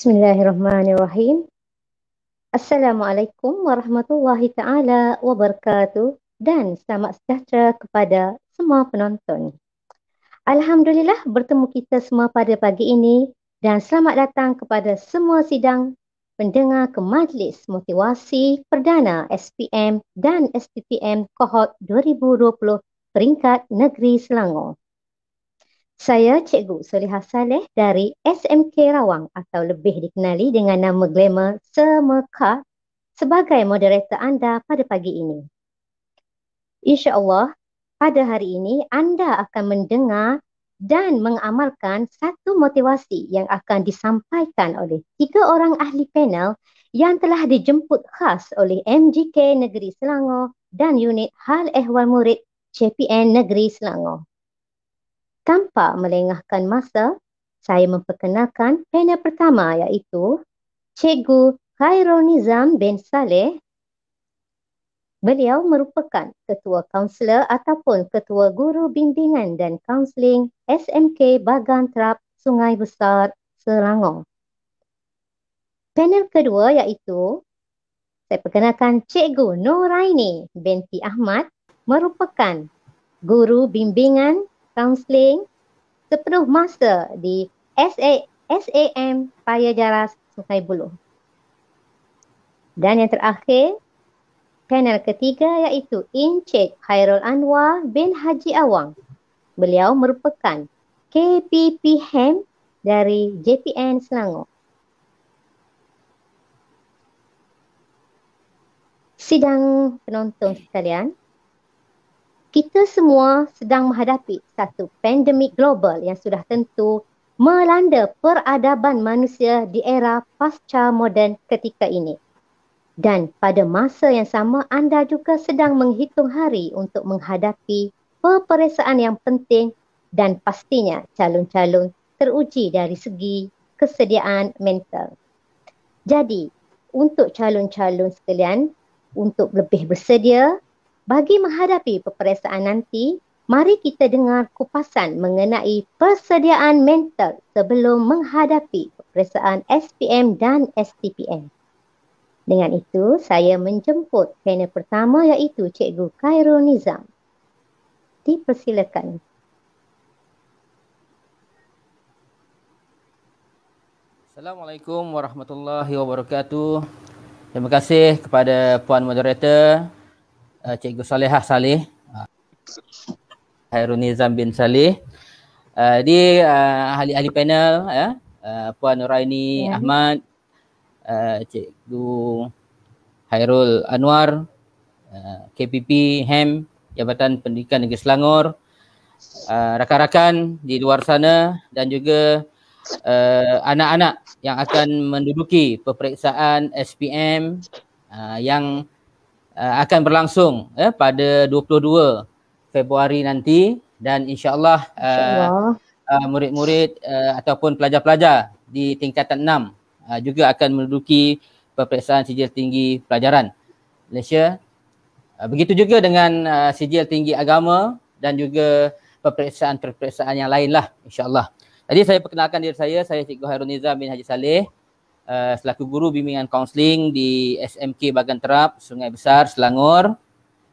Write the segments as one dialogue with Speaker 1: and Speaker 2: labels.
Speaker 1: Bismillahirrahmanirrahim. Assalamualaikum warahmatullahi taala wabarakatuh dan selamat sejahtera kepada semua penonton. Alhamdulillah bertemu kita semua pada pagi ini dan selamat datang kepada semua sidang pendengar ke Majlis Motivasi Perdana SPM dan STPM Kohort 2020 peringkat Negeri Selangor. Saya Cikgu Soleha Saleh dari SMK Rawang atau lebih dikenali dengan nama glamour Semeka sebagai moderator anda pada pagi ini. InsyaAllah, pada hari ini anda akan mendengar dan mengamalkan satu motivasi yang akan disampaikan oleh tiga orang ahli panel yang telah dijemput khas oleh MGK Negeri Selangor dan unit Hal Ehwal Murid CPN Negeri Selangor tanpa melengahkan masa, saya memperkenalkan panel pertama iaitu Cikgu Khairul Nizam bin Saleh. Beliau merupakan Ketua Kaunselor ataupun Ketua Guru Bimbingan dan Kaunseling SMK Bagan Terap Sungai Besar Selangor. Panel kedua iaitu saya perkenalkan Cikgu Noraini binti Ahmad merupakan guru bimbingan Counseling sepenuh masa di SA, SAM Paya Jaras Sungai Buloh. Dan yang terakhir, panel ketiga iaitu Encik Khairul Anwar bin Haji Awang. Beliau merupakan KPP Ham e dari JPN Selangor. Sidang penonton sekalian, kita semua sedang menghadapi satu pandemik global yang sudah tentu melanda peradaban manusia di era pasca moden ketika ini. Dan pada masa yang sama anda juga sedang menghitung hari untuk menghadapi peperiksaan yang penting dan pastinya calon-calon teruji dari segi kesediaan mental. Jadi, untuk calon-calon sekalian untuk lebih bersedia bagi menghadapi peperiksaan nanti, mari kita dengar kupasan mengenai persediaan mental sebelum menghadapi peperiksaan SPM dan STPM. Dengan itu, saya menjemput panel pertama iaitu Cikgu Khairul Nizam. Dipersilakan.
Speaker 2: Assalamualaikum warahmatullahi wabarakatuh. Terima kasih kepada Puan Moderator uh, Cikgu Salihah Salih, uh, eh, Hairun Nizam bin Salih. uh, eh, di uh, ahli-ahli panel ya uh, Puan Nuraini yeah. Ahmad uh, Cikgu Hairul Anwar uh, KPP Ham e Jabatan Pendidikan Negeri Selangor uh, rakan-rakan di luar sana dan juga uh, anak-anak yang akan menduduki peperiksaan SPM uh, yang uh, akan berlangsung ya pada 22 Februari nanti dan insyaallah uh, murid-murid uh, ataupun pelajar-pelajar di tingkatan 6 uh, juga akan menduduki peperiksaan sijil tinggi pelajaran Malaysia uh, begitu juga dengan uh, sijil tinggi agama dan juga peperiksaan-peperiksaan yang lainlah insyaallah tadi saya perkenalkan diri saya saya Cikgu Hairun Nizam bin Haji Saleh Eh, selaku guru bimbingan kaunseling di SMK Bagan Terap, Sungai Besar, Selangor.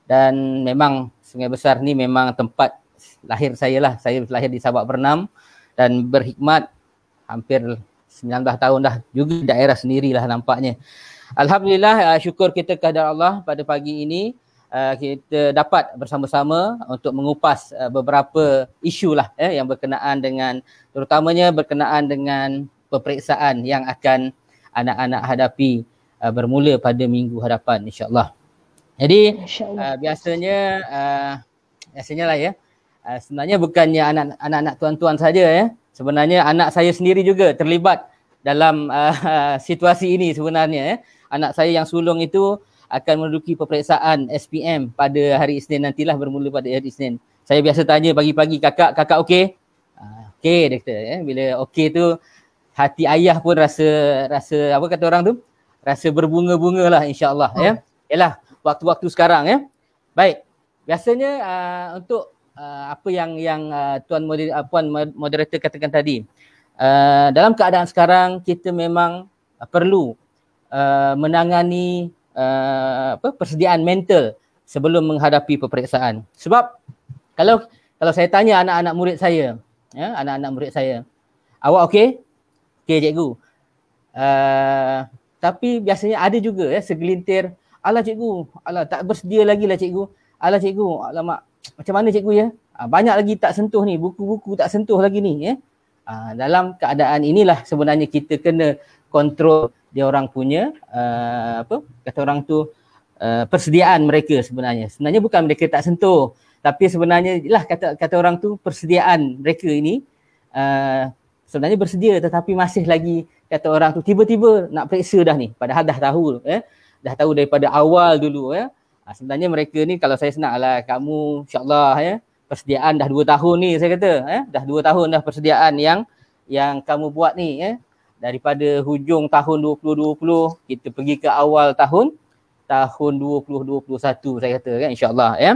Speaker 2: Dan memang Sungai Besar ni memang tempat lahir saya lah. Saya lahir di Sabak Bernam dan berhikmat hampir 19 tahun dah juga daerah sendirilah nampaknya. Alhamdulillah eh, syukur kita kehadirat Allah pada pagi ini eh, kita dapat bersama-sama untuk mengupas beberapa isu lah yang berkenaan dengan terutamanya berkenaan dengan peperiksaan yang akan anak-anak hadapi uh, bermula pada minggu hadapan insyaallah. Jadi uh, biasanya uh, biasanya lah ya. Uh, sebenarnya bukannya anak-anak tuan-tuan saja ya. Sebenarnya anak saya sendiri juga terlibat dalam uh, situasi ini sebenarnya ya. Anak saya yang sulung itu akan menduduki peperiksaan SPM pada hari Isnin nantilah bermula pada hari Isnin. Saya biasa tanya pagi-pagi kakak, kakak okey? Uh, okey dia kata ya. Bila okey tu hati ayah pun rasa rasa apa kata orang tu? Rasa berbunga-bunga lah insyaAllah ya. Hmm. Yalah waktu-waktu sekarang ya. Baik. Biasanya uh, untuk uh, apa yang yang uh, tuan moderator, uh, puan moderator katakan tadi. Uh, dalam keadaan sekarang kita memang uh, perlu uh, menangani uh, apa persediaan mental sebelum menghadapi peperiksaan. Sebab kalau kalau saya tanya anak-anak murid saya, ya, anak-anak murid saya, awak okey Okey cikgu. Uh, tapi biasanya ada juga ya segelintir ala cikgu, ala tak bersedia lagi lah cikgu. Ala cikgu, alamak macam mana cikgu ya? Uh, banyak lagi tak sentuh ni, buku-buku tak sentuh lagi ni ya. Uh, dalam keadaan inilah sebenarnya kita kena kontrol dia orang punya uh, apa kata orang tu uh, persediaan mereka sebenarnya. Sebenarnya bukan mereka tak sentuh tapi sebenarnya lah kata kata orang tu persediaan mereka ini uh, sebenarnya bersedia tetapi masih lagi kata orang tu tiba-tiba nak periksa dah ni padahal dah tahu eh dah tahu daripada awal dulu ya ha, sebenarnya mereka ni kalau saya senang lah kamu insyaallah ya persediaan dah dua tahun ni saya kata ya dah dua tahun dah persediaan yang yang kamu buat ni ya daripada hujung tahun 2020 kita pergi ke awal tahun tahun 2021 saya kata kan insyaallah ya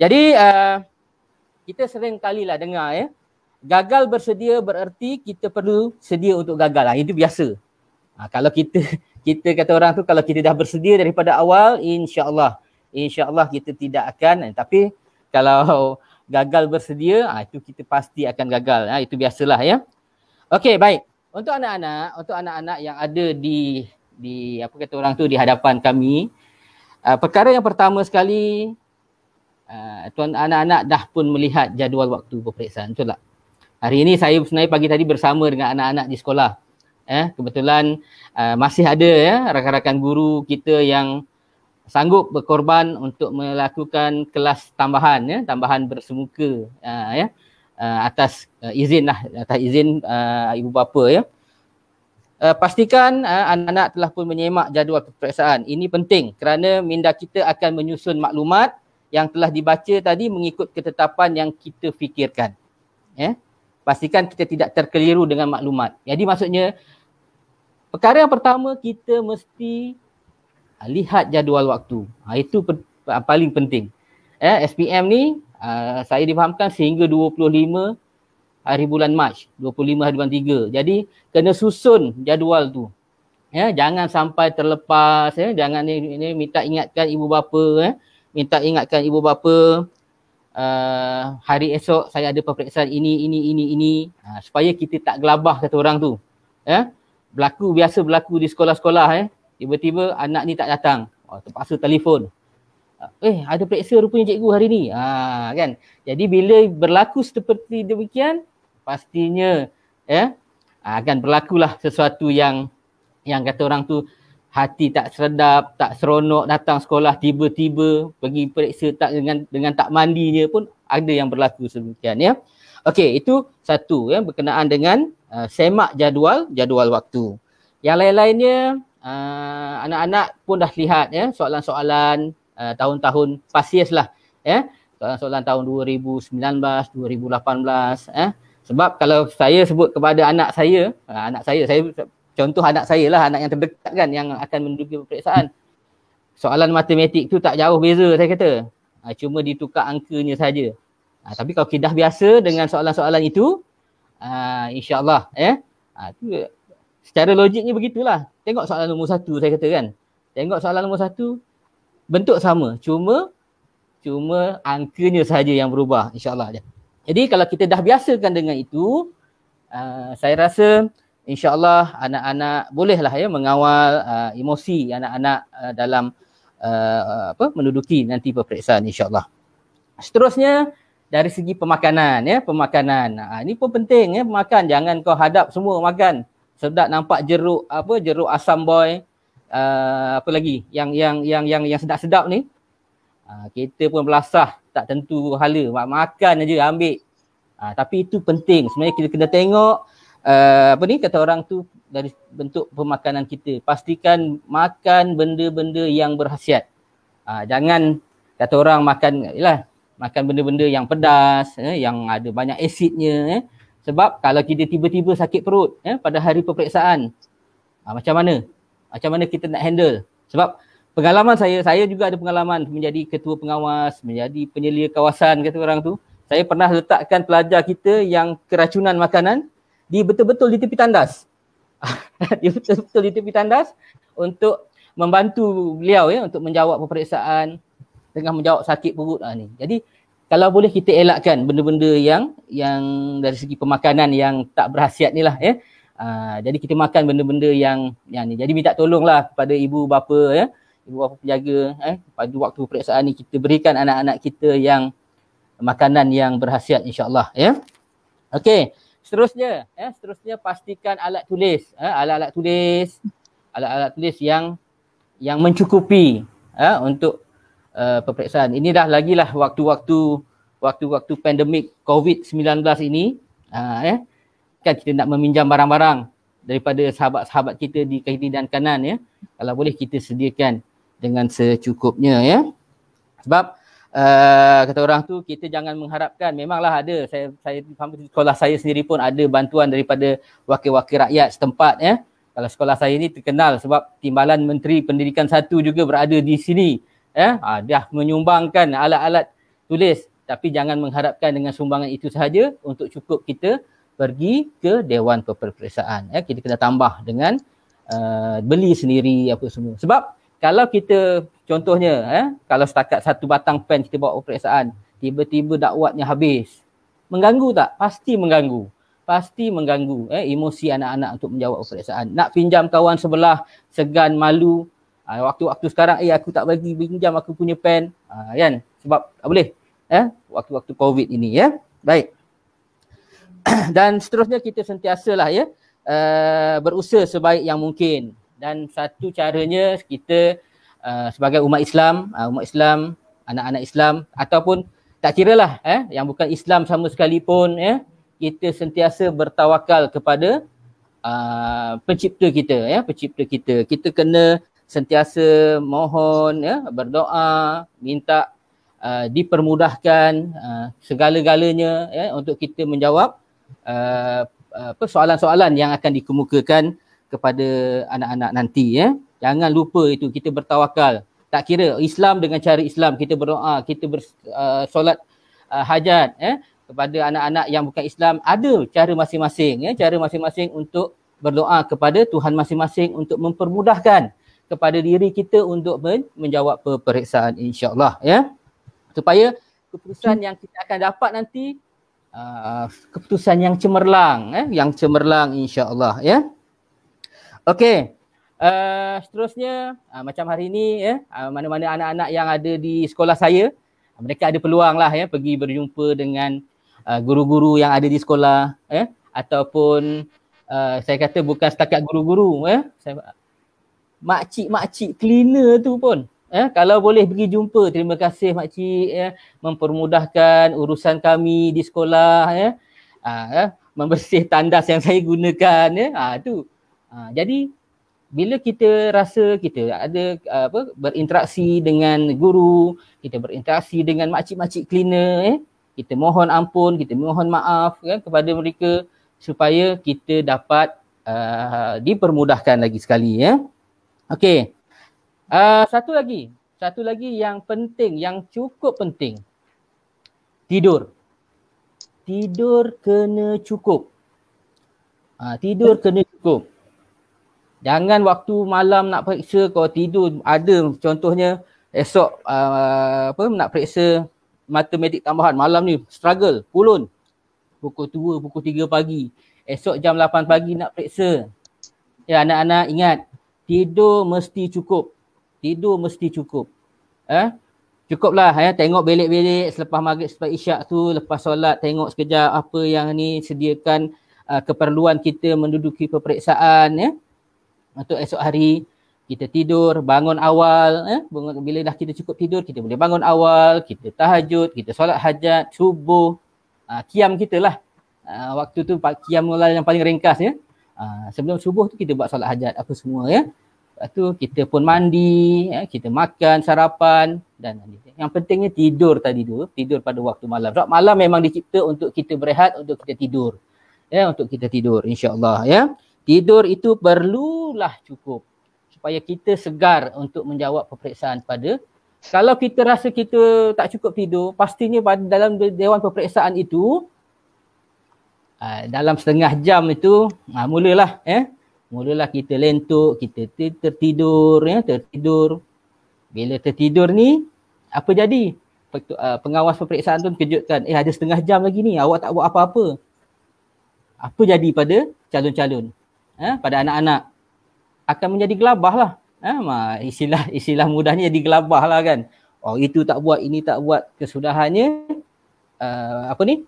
Speaker 2: jadi uh, kita sering kali lah dengar ya gagal bersedia bererti kita perlu sedia untuk gagal. lah. itu biasa. Ha, kalau kita kita kata orang tu kalau kita dah bersedia daripada awal insya-Allah insya-Allah kita tidak akan eh, tapi kalau gagal bersedia ha, itu kita pasti akan gagal. Ha, itu biasalah ya. Okey baik. Untuk anak-anak, untuk anak-anak yang ada di di apa kata orang tu di hadapan kami uh, perkara yang pertama sekali uh, tuan anak-anak dah pun melihat jadual waktu peperiksaan betul Hari ini saya sebenarnya pagi tadi bersama dengan anak-anak di sekolah. Eh, kebetulan uh, masih ada ya rakan-rakan guru kita yang sanggup berkorban untuk melakukan kelas tambahan ya, tambahan bersemuka uh, ya. Uh, atas uh, lah, atas izin uh, ibu bapa ya. Uh, pastikan uh, anak-anak telah pun menyemak jadual peperiksaan. Ini penting kerana minda kita akan menyusun maklumat yang telah dibaca tadi mengikut ketetapan yang kita fikirkan. Ya. Yeah pastikan kita tidak terkeliru dengan maklumat. Jadi maksudnya perkara yang pertama kita mesti lihat jadual waktu. Ha, itu pe- paling penting. Eh, SPM ni uh, saya difahamkan sehingga 25 hari bulan Mac, 25 hari bulan 3. Jadi kena susun jadual tu. Ya, jangan sampai terlepas ya, jangan ini ni minta ingatkan ibu bapa eh. minta ingatkan ibu bapa Uh, hari esok saya ada peperiksaan ini, ini, ini, ini ha, supaya kita tak gelabah kata orang tu. Ya? Berlaku, biasa berlaku di sekolah-sekolah eh. Tiba-tiba anak ni tak datang. Oh, terpaksa telefon. Uh, eh, ada periksa rupanya cikgu hari ni. Ah, kan? Jadi bila berlaku seperti demikian, pastinya ya, akan ah, berlakulah sesuatu yang yang kata orang tu hati tak sedap, tak seronok datang sekolah tiba-tiba pergi periksa tak dengan dengan tak mandinya pun ada yang berlaku sebegian ya. Okey, itu satu ya berkenaan dengan uh, semak jadual, jadual waktu. Yang lain-lainnya uh, anak-anak pun dah lihat ya soalan-soalan uh, tahun-tahun pasies lah ya. Soalan-soalan tahun 2019, 2018 ya. Sebab kalau saya sebut kepada anak saya, uh, anak saya saya contoh anak saya lah anak yang terdekat kan yang akan menduduki peperiksaan soalan matematik tu tak jauh beza saya kata ha, cuma ditukar angkanya saja ha, tapi kalau kita dah biasa dengan soalan-soalan itu ha, insyaallah eh ha, tu, secara logiknya begitulah tengok soalan nombor satu saya kata kan tengok soalan nombor satu bentuk sama cuma cuma angkanya saja yang berubah insyaallah jadi kalau kita dah biasakan dengan itu uh, saya rasa insyaallah anak-anak bolehlah ya mengawal uh, emosi anak-anak uh, dalam uh, apa menduduki nanti peperiksaan insyaallah. Seterusnya dari segi pemakanan ya, pemakanan. Ha, ini pun penting ya, makan jangan kau hadap semua makan. Sedap nampak jeruk apa jeruk asam boy uh, apa lagi yang yang yang yang yang sedap-sedap ni. Ha, ah, kita pun belasah tak tentu hala makan aja ambil. Ha, tapi itu penting sebenarnya kita kena tengok uh, apa ni kata orang tu dari bentuk pemakanan kita pastikan makan benda-benda yang berhasiat uh, ah, jangan kata orang makan yalah makan benda-benda yang pedas eh, yang ada banyak asidnya eh. sebab kalau kita tiba-tiba sakit perut eh, pada hari peperiksaan uh, macam mana macam mana kita nak handle sebab pengalaman saya saya juga ada pengalaman menjadi ketua pengawas menjadi penyelia kawasan kata orang tu saya pernah letakkan pelajar kita yang keracunan makanan di betul-betul di tepi tandas. di betul-betul di tepi tandas untuk membantu beliau ya untuk menjawab peperiksaan tengah menjawab sakit perut ah, ni. Jadi kalau boleh kita elakkan benda-benda yang yang dari segi pemakanan yang tak berhasiat ni lah ya. Aa, ah, jadi kita makan benda-benda yang yang ni. Jadi minta tolonglah kepada ibu bapa ya. Ibu bapa penjaga eh pada waktu peperiksaan ni kita berikan anak-anak kita yang makanan yang berhasiat Insyaallah ya. Okey seterusnya eh seterusnya pastikan alat tulis eh, alat-alat tulis alat-alat tulis yang yang mencukupi eh, untuk uh, peperiksaan ini dah lagi lah waktu-waktu waktu-waktu pandemik COVID-19 ini uh, eh kan kita nak meminjam barang-barang daripada sahabat-sahabat kita di kiri dan kanan ya kalau boleh kita sediakan dengan secukupnya ya sebab uh, kata orang tu kita jangan mengharapkan memanglah ada saya saya faham sekolah saya sendiri pun ada bantuan daripada wakil-wakil rakyat setempat ya. Kalau sekolah saya ni terkenal sebab timbalan menteri pendidikan satu juga berada di sini ya. Ha, dah menyumbangkan alat-alat tulis tapi jangan mengharapkan dengan sumbangan itu sahaja untuk cukup kita pergi ke dewan peperiksaan ya. Kita kena tambah dengan uh, beli sendiri apa semua. Sebab kalau kita Contohnya, eh, kalau setakat satu batang pen kita bawa peperiksaan, tiba-tiba dakwatnya habis. Mengganggu tak? Pasti mengganggu. Pasti mengganggu eh, emosi anak-anak untuk menjawab peperiksaan. Nak pinjam kawan sebelah, segan, malu. Ah, waktu-waktu sekarang, eh aku tak bagi pinjam aku punya pen. Ha, kan? Sebab tak boleh. Eh, waktu-waktu COVID ini. ya. Eh? Baik. Dan seterusnya kita sentiasalah ya, uh, berusaha sebaik yang mungkin. Dan satu caranya kita Uh, sebagai umat Islam, uh, umat Islam, anak-anak Islam ataupun tak kira lah eh, yang bukan Islam sama sekali pun ya, eh, kita sentiasa bertawakal kepada uh, pencipta kita ya, eh, pencipta kita. Kita kena sentiasa mohon ya, eh, berdoa, minta uh, dipermudahkan uh, segala-galanya ya, eh, untuk kita menjawab uh, apa, soalan-soalan yang akan dikemukakan kepada anak-anak nanti ya. Eh. Jangan lupa itu kita bertawakal. Tak kira Islam dengan cara Islam kita berdoa, kita bersolat uh, uh, hajat eh kepada anak-anak yang bukan Islam ada cara masing-masing ya, cara masing-masing untuk berdoa kepada Tuhan masing-masing untuk mempermudahkan kepada diri kita untuk men- menjawab peperiksaan insya-Allah ya. Supaya keputusan yang kita akan dapat nanti uh, keputusan yang cemerlang eh yang cemerlang insya-Allah ya. Okey. Uh, seterusnya uh, macam hari ini ya uh, mana-mana anak-anak yang ada di sekolah saya uh, mereka ada peluang lah ya pergi berjumpa dengan uh, guru-guru yang ada di sekolah ya ataupun uh, saya kata bukan setakat guru-guru ya eh, saya makcik-makcik cleaner tu pun eh, kalau boleh pergi jumpa terima kasih makcik ya mempermudahkan urusan kami di sekolah ya eh, uh, membersih tandas yang saya gunakan ya eh, tu uh, jadi bila kita rasa kita ada uh, apa berinteraksi dengan guru, kita berinteraksi dengan makcik-makcik cleaner eh, kita mohon ampun, kita mohon maaf kan kepada mereka supaya kita dapat uh, dipermudahkan lagi sekali ya. Okey. Uh, satu lagi, satu lagi yang penting yang cukup penting. Tidur. Tidur kena cukup. Uh, tidur kena cukup. Jangan waktu malam nak periksa kau tidur ada contohnya esok uh, apa nak periksa mata medik tambahan malam ni struggle pulun pukul 2 pukul 3 pagi esok jam 8 pagi nak periksa ya anak-anak ingat tidur mesti cukup tidur mesti cukup eh cukuplah ya tengok belik-belik selepas maghrib selepas isyak tu lepas solat tengok sekejap apa yang ni sediakan uh, keperluan kita menduduki peperiksaan ya untuk esok hari kita tidur, bangun awal, eh? bangun, bila dah kita cukup tidur, kita boleh bangun awal, kita tahajud, kita solat hajat, subuh, uh, kiam kita lah. Uh, waktu tu Pak Kiam mulai yang paling ringkas ya. Uh, sebelum subuh tu kita buat solat hajat apa semua ya. Lepas tu kita pun mandi, ya, kita makan, sarapan dan yang pentingnya tidur tadi tu, tidur pada waktu malam. Sebab malam memang dicipta untuk kita berehat, untuk kita tidur. Ya, untuk kita tidur insyaallah ya. Tidur itu perlulah cukup supaya kita segar untuk menjawab peperiksaan pada kalau kita rasa kita tak cukup tidur, pastinya pada dalam dewan peperiksaan itu ah, dalam setengah jam itu ah, mulalah eh mulalah kita lentuk, kita tertidur ya, tertidur. Bila tertidur ni apa jadi? Ah, pengawas peperiksaan tu kejutkan, "Eh ada setengah jam lagi ni, awak tak buat apa-apa." Apa jadi pada calon-calon? eh, pada anak-anak akan menjadi gelabah lah. Eh, istilah, istilah mudahnya jadi gelabah lah kan. Oh itu tak buat, ini tak buat. Kesudahannya, uh, apa ni?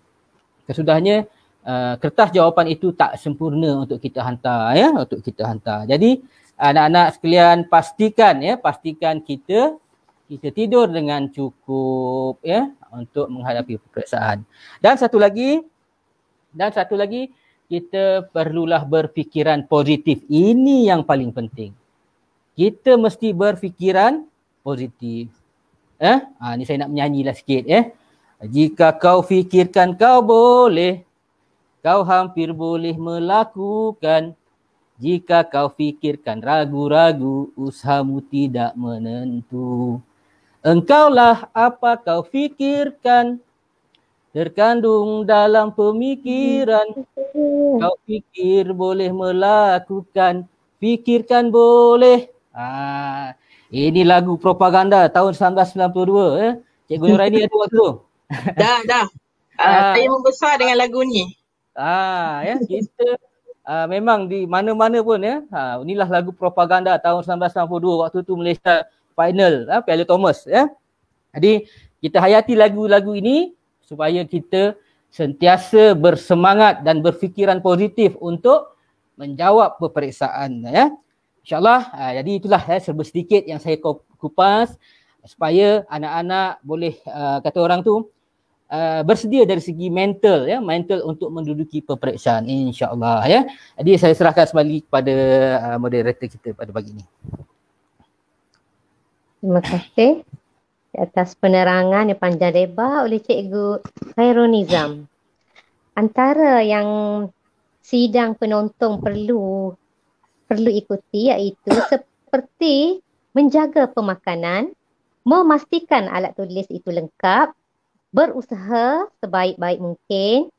Speaker 2: Kesudahannya, uh, kertas jawapan itu tak sempurna untuk kita hantar. ya Untuk kita hantar. Jadi, anak-anak sekalian pastikan ya pastikan kita kita tidur dengan cukup ya untuk menghadapi peperiksaan. Dan satu lagi dan satu lagi kita perlulah berfikiran positif. Ini yang paling penting. Kita mesti berfikiran positif. Eh, ha, ni saya nak menyanyilah sikit eh. Jika kau fikirkan kau boleh, kau hampir boleh melakukan. Jika kau fikirkan ragu-ragu, usahamu tidak menentu. Engkaulah apa kau fikirkan, terkandung dalam pemikiran hmm. kau fikir boleh melakukan fikirkan boleh ah ini lagu propaganda tahun 1992 eh cikgu Nuraini ada waktu tu dah dah
Speaker 1: ah. ah. saya
Speaker 2: membesar dengan lagu ni ah ya kita ah, memang di mana-mana pun ya ah, inilah lagu propaganda tahun 1992 waktu tu Malaysia final ah, Piala Thomas ya jadi kita hayati lagu-lagu ini supaya kita sentiasa bersemangat dan berfikiran positif untuk menjawab peperiksaan ya. InsyaAllah, uh, jadi itulah ya, serba sedikit yang saya kupas supaya anak-anak boleh ha, kata orang tu ha, bersedia dari segi mental ya mental untuk menduduki peperiksaan insyaallah ya jadi saya serahkan kembali kepada moderator kita pada pagi ini
Speaker 1: terima kasih atas penerangan yang panjang lebar oleh Cikgu Khairul Nizam. Antara yang sidang penonton perlu perlu ikuti iaitu seperti menjaga pemakanan, memastikan alat tulis itu lengkap, berusaha sebaik-baik mungkin,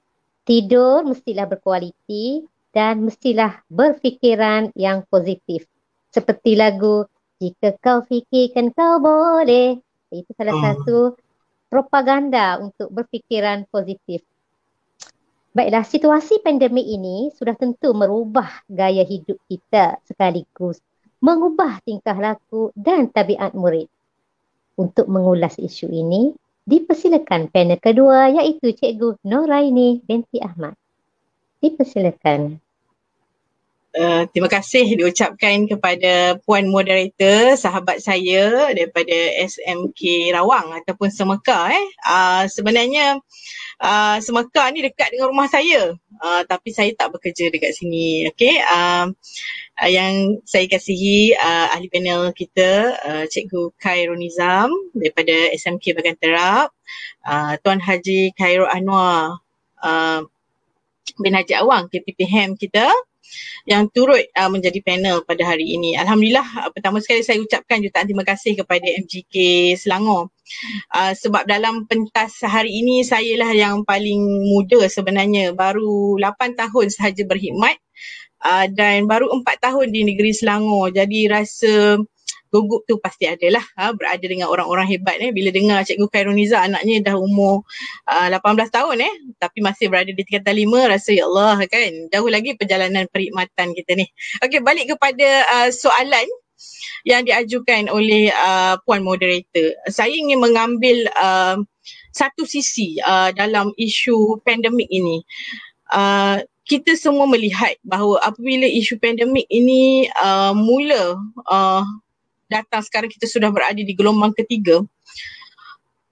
Speaker 1: tidur mestilah berkualiti dan mestilah berfikiran yang positif. Seperti lagu, jika kau fikirkan kau boleh, itu salah uh. satu propaganda untuk berfikiran positif. Baiklah, situasi pandemik ini sudah tentu merubah gaya hidup kita sekaligus mengubah tingkah laku dan tabiat murid. Untuk mengulas isu ini, dipersilakan panel kedua iaitu Cikgu Noraini binti Ahmad. Dipersilakan.
Speaker 3: Eh, terima kasih diucapkan kepada puan moderator sahabat saya daripada SMK Rawang ataupun Semeka eh. Uh, sebenarnya uh, Semeka ni dekat dengan rumah saya. Uh, tapi saya tak bekerja dekat sini. Okey. Uh, yang saya kasihi uh, ahli panel kita uh, Cikgu Khairul Nizam daripada SMK Bagan Terap, uh, Tuan Haji Khairul Anwar uh, bin Haji Awang KPPHM kita yang turut uh, menjadi panel pada hari ini. Alhamdulillah uh, pertama sekali saya ucapkan jutaan terima kasih kepada MGK Selangor uh, sebab dalam pentas hari ini saya lah yang paling muda sebenarnya baru 8 tahun sahaja berkhidmat uh, dan baru 4 tahun di negeri Selangor jadi rasa gugup tu pasti ada lah ha, berada dengan orang-orang hebat eh. bila dengar Cikgu Khairuniza anaknya dah umur uh, ah, 18 tahun eh tapi masih berada di tingkatan lima, rasa ya Allah kan jauh lagi perjalanan perkhidmatan kita ni Okey balik kepada uh, soalan yang diajukan oleh uh, Puan Moderator saya ingin mengambil uh, satu sisi uh, dalam isu pandemik ini uh, kita semua melihat bahawa apabila isu pandemik ini uh, mula uh, datang sekarang kita sudah berada di gelombang ketiga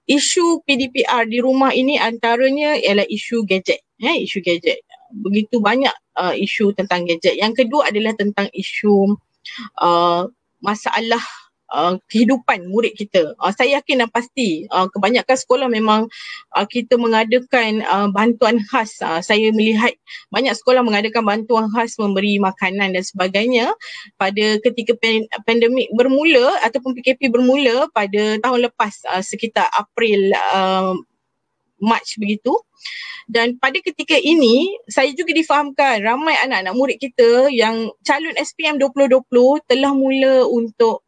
Speaker 3: isu PDPR di rumah ini antaranya ialah isu gadget eh isu gadget begitu banyak uh, isu tentang gadget yang kedua adalah tentang isu uh, masalah Uh, kehidupan murid kita. Uh, saya yakin dan pasti uh, kebanyakan sekolah memang uh, kita mengadakan uh, bantuan khas. Uh, saya melihat banyak sekolah mengadakan bantuan khas memberi makanan dan sebagainya pada ketika pandemik bermula ataupun PKP bermula pada tahun lepas uh, sekitar April uh, March begitu dan pada ketika ini saya juga difahamkan ramai anak-anak murid kita yang calon SPM 2020 telah mula untuk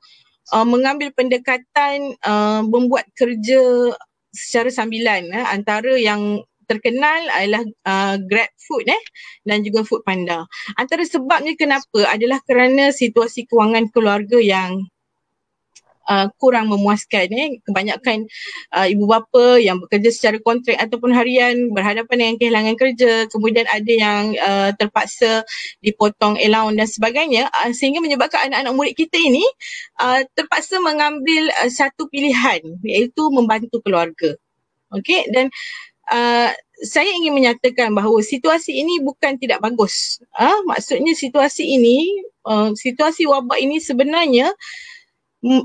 Speaker 3: uh, mengambil pendekatan uh, membuat kerja secara sambilan eh. antara yang terkenal adalah uh, Grab Food eh dan juga Food Panda. Antara sebabnya kenapa adalah kerana situasi kewangan keluarga yang Uh, kurang memuaskan eh kebanyakan uh, ibu bapa yang bekerja secara kontrak ataupun harian berhadapan dengan kehilangan kerja kemudian ada yang uh, terpaksa dipotong allowance dan sebagainya uh, sehingga menyebabkan anak-anak murid kita ini uh, terpaksa mengambil uh, satu pilihan iaitu membantu keluarga okey dan uh, saya ingin menyatakan bahawa situasi ini bukan tidak bagus ha? maksudnya situasi ini uh, situasi wabak ini sebenarnya uh,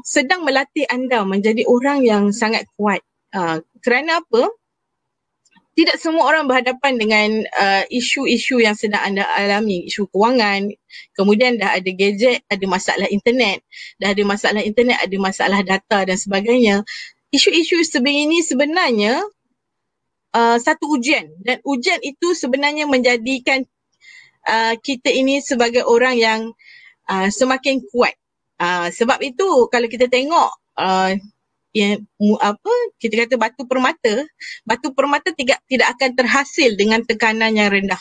Speaker 3: sedang melatih anda menjadi orang yang sangat kuat. Uh, kerana apa? Tidak semua orang berhadapan dengan uh, isu-isu yang sedang anda alami, isu kewangan, kemudian dah ada gadget, ada masalah internet, dah ada masalah internet, ada masalah data dan sebagainya. Isu-isu sebegini sebenarnya uh, satu ujian dan ujian itu sebenarnya menjadikan uh, kita ini sebagai orang yang uh, semakin kuat. Ah, sebab itu kalau kita tengok uh, yang apa kita kata batu permata, batu permata tidak tidak akan terhasil dengan tekanan yang rendah.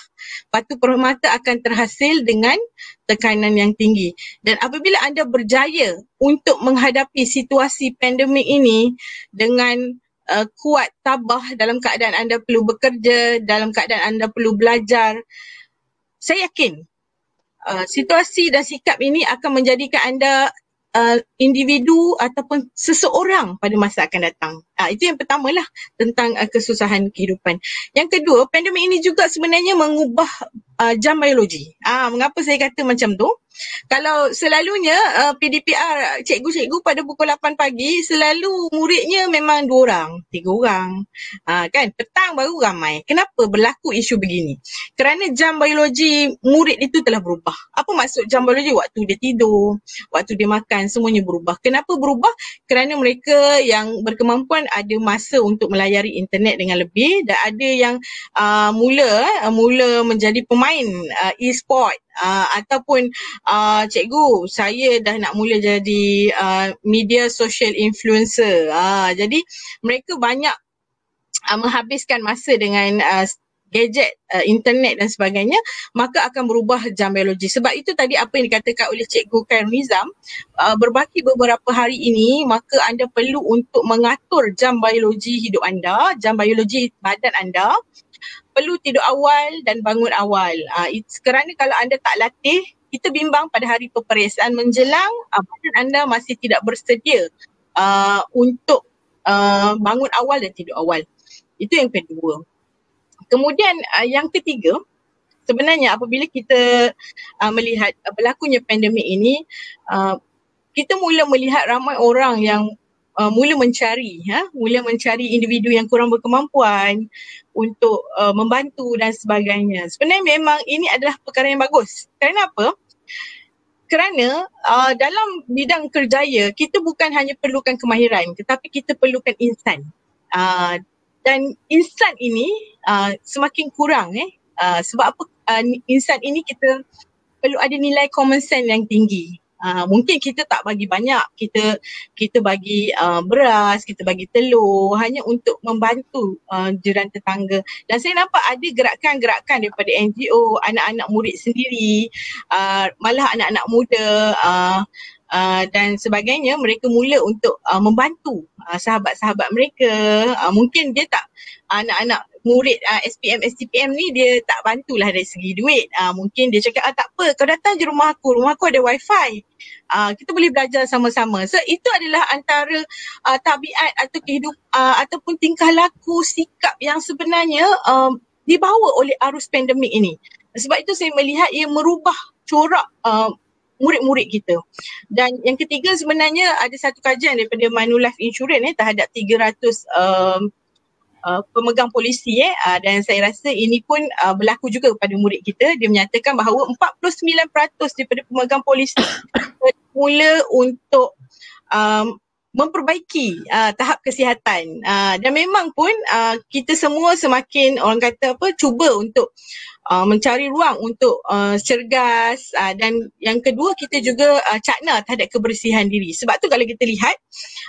Speaker 3: Batu permata akan terhasil dengan tekanan yang tinggi. Dan apabila anda berjaya untuk menghadapi situasi pandemik ini dengan uh, kuat tabah dalam keadaan anda perlu bekerja, dalam keadaan anda perlu belajar, saya yakin Uh, situasi dan sikap ini akan menjadikan anda uh, individu ataupun seseorang pada masa akan datang. Uh, itu yang pertama lah tentang uh, kesusahan kehidupan. Yang kedua, pandemik ini juga sebenarnya mengubah uh, jam biologi. Uh, mengapa saya kata macam tu? Kalau selalunya uh, eh, PDPR cikgu-cikgu pada pukul 8 pagi selalu muridnya memang dua orang, tiga orang. Uh, kan petang baru ramai. Kenapa berlaku isu begini? Kerana jam biologi murid itu telah berubah. Apa maksud jam biologi? Waktu dia tidur, waktu dia makan semuanya berubah. Kenapa berubah? Kerana mereka yang berkemampuan ada masa untuk melayari internet dengan lebih dan ada yang uh, mula uh, mula menjadi pemain uh, e-sport uh, ataupun uh, cikgu saya dah nak mula jadi uh, media social influencer uh, jadi mereka banyak uh, menghabiskan masa dengan uh, gadget uh, internet dan sebagainya maka akan berubah jam biologi sebab itu tadi apa yang dikatakan oleh cikgu Khairul Nizam uh, berbaki beberapa hari ini maka anda perlu untuk mengatur jam biologi hidup anda jam biologi badan anda perlu tidur awal dan bangun awal. Uh, ah, it's kerana kalau anda tak latih, kita bimbang pada hari peperiksaan menjelang, apabila uh, anda masih tidak bersedia uh, untuk uh, bangun awal dan tidur awal. Itu yang kedua. Kemudian uh, yang ketiga, sebenarnya apabila kita uh, melihat uh, berlakunya pandemik ini, uh, kita mula melihat ramai orang yang uh, mula mencari ha? mula mencari individu yang kurang berkemampuan untuk uh, membantu dan sebagainya sebenarnya memang ini adalah perkara yang bagus kerana apa kerana uh, dalam bidang kerjaya kita bukan hanya perlukan kemahiran tetapi kita perlukan insan uh, dan insan ini uh, semakin kurang eh uh, sebab apa uh, insan ini kita perlu ada nilai common sense yang tinggi Ah, mungkin kita tak bagi banyak kita kita bagi uh, beras kita bagi telur hanya untuk membantu uh, jiran tetangga dan saya nampak ada gerakan-gerakan daripada NGO anak-anak murid sendiri uh, malah anak-anak muda uh, Ah, dan sebagainya mereka mula untuk uh, membantu uh, sahabat-sahabat mereka uh, mungkin dia tak uh, anak-anak murid uh, SPM STPM ni dia tak bantulah dari segi duit uh, mungkin dia cakap ah tak apa kau datang je rumah aku rumah aku ada wifi uh, kita boleh belajar sama-sama so itu adalah antara uh, tabiat atau kehidup uh, ataupun tingkah laku sikap yang sebenarnya um, dibawa oleh arus pandemik ini sebab itu saya melihat ia merubah corak uh, murid-murid kita. Dan yang ketiga sebenarnya ada satu kajian daripada Manulife Insurance eh, terhadap 300 um, uh, pemegang polisi eh, uh, dan saya rasa ini pun uh, berlaku juga kepada murid kita. Dia menyatakan bahawa 49% daripada pemegang polisi mula untuk um, memperbaiki uh, tahap kesihatan uh, dan memang pun uh, kita semua semakin orang kata apa cuba untuk uh, mencari ruang untuk uh, cergas uh, dan yang kedua kita juga uh, cakna terhadap kebersihan diri sebab tu kalau kita lihat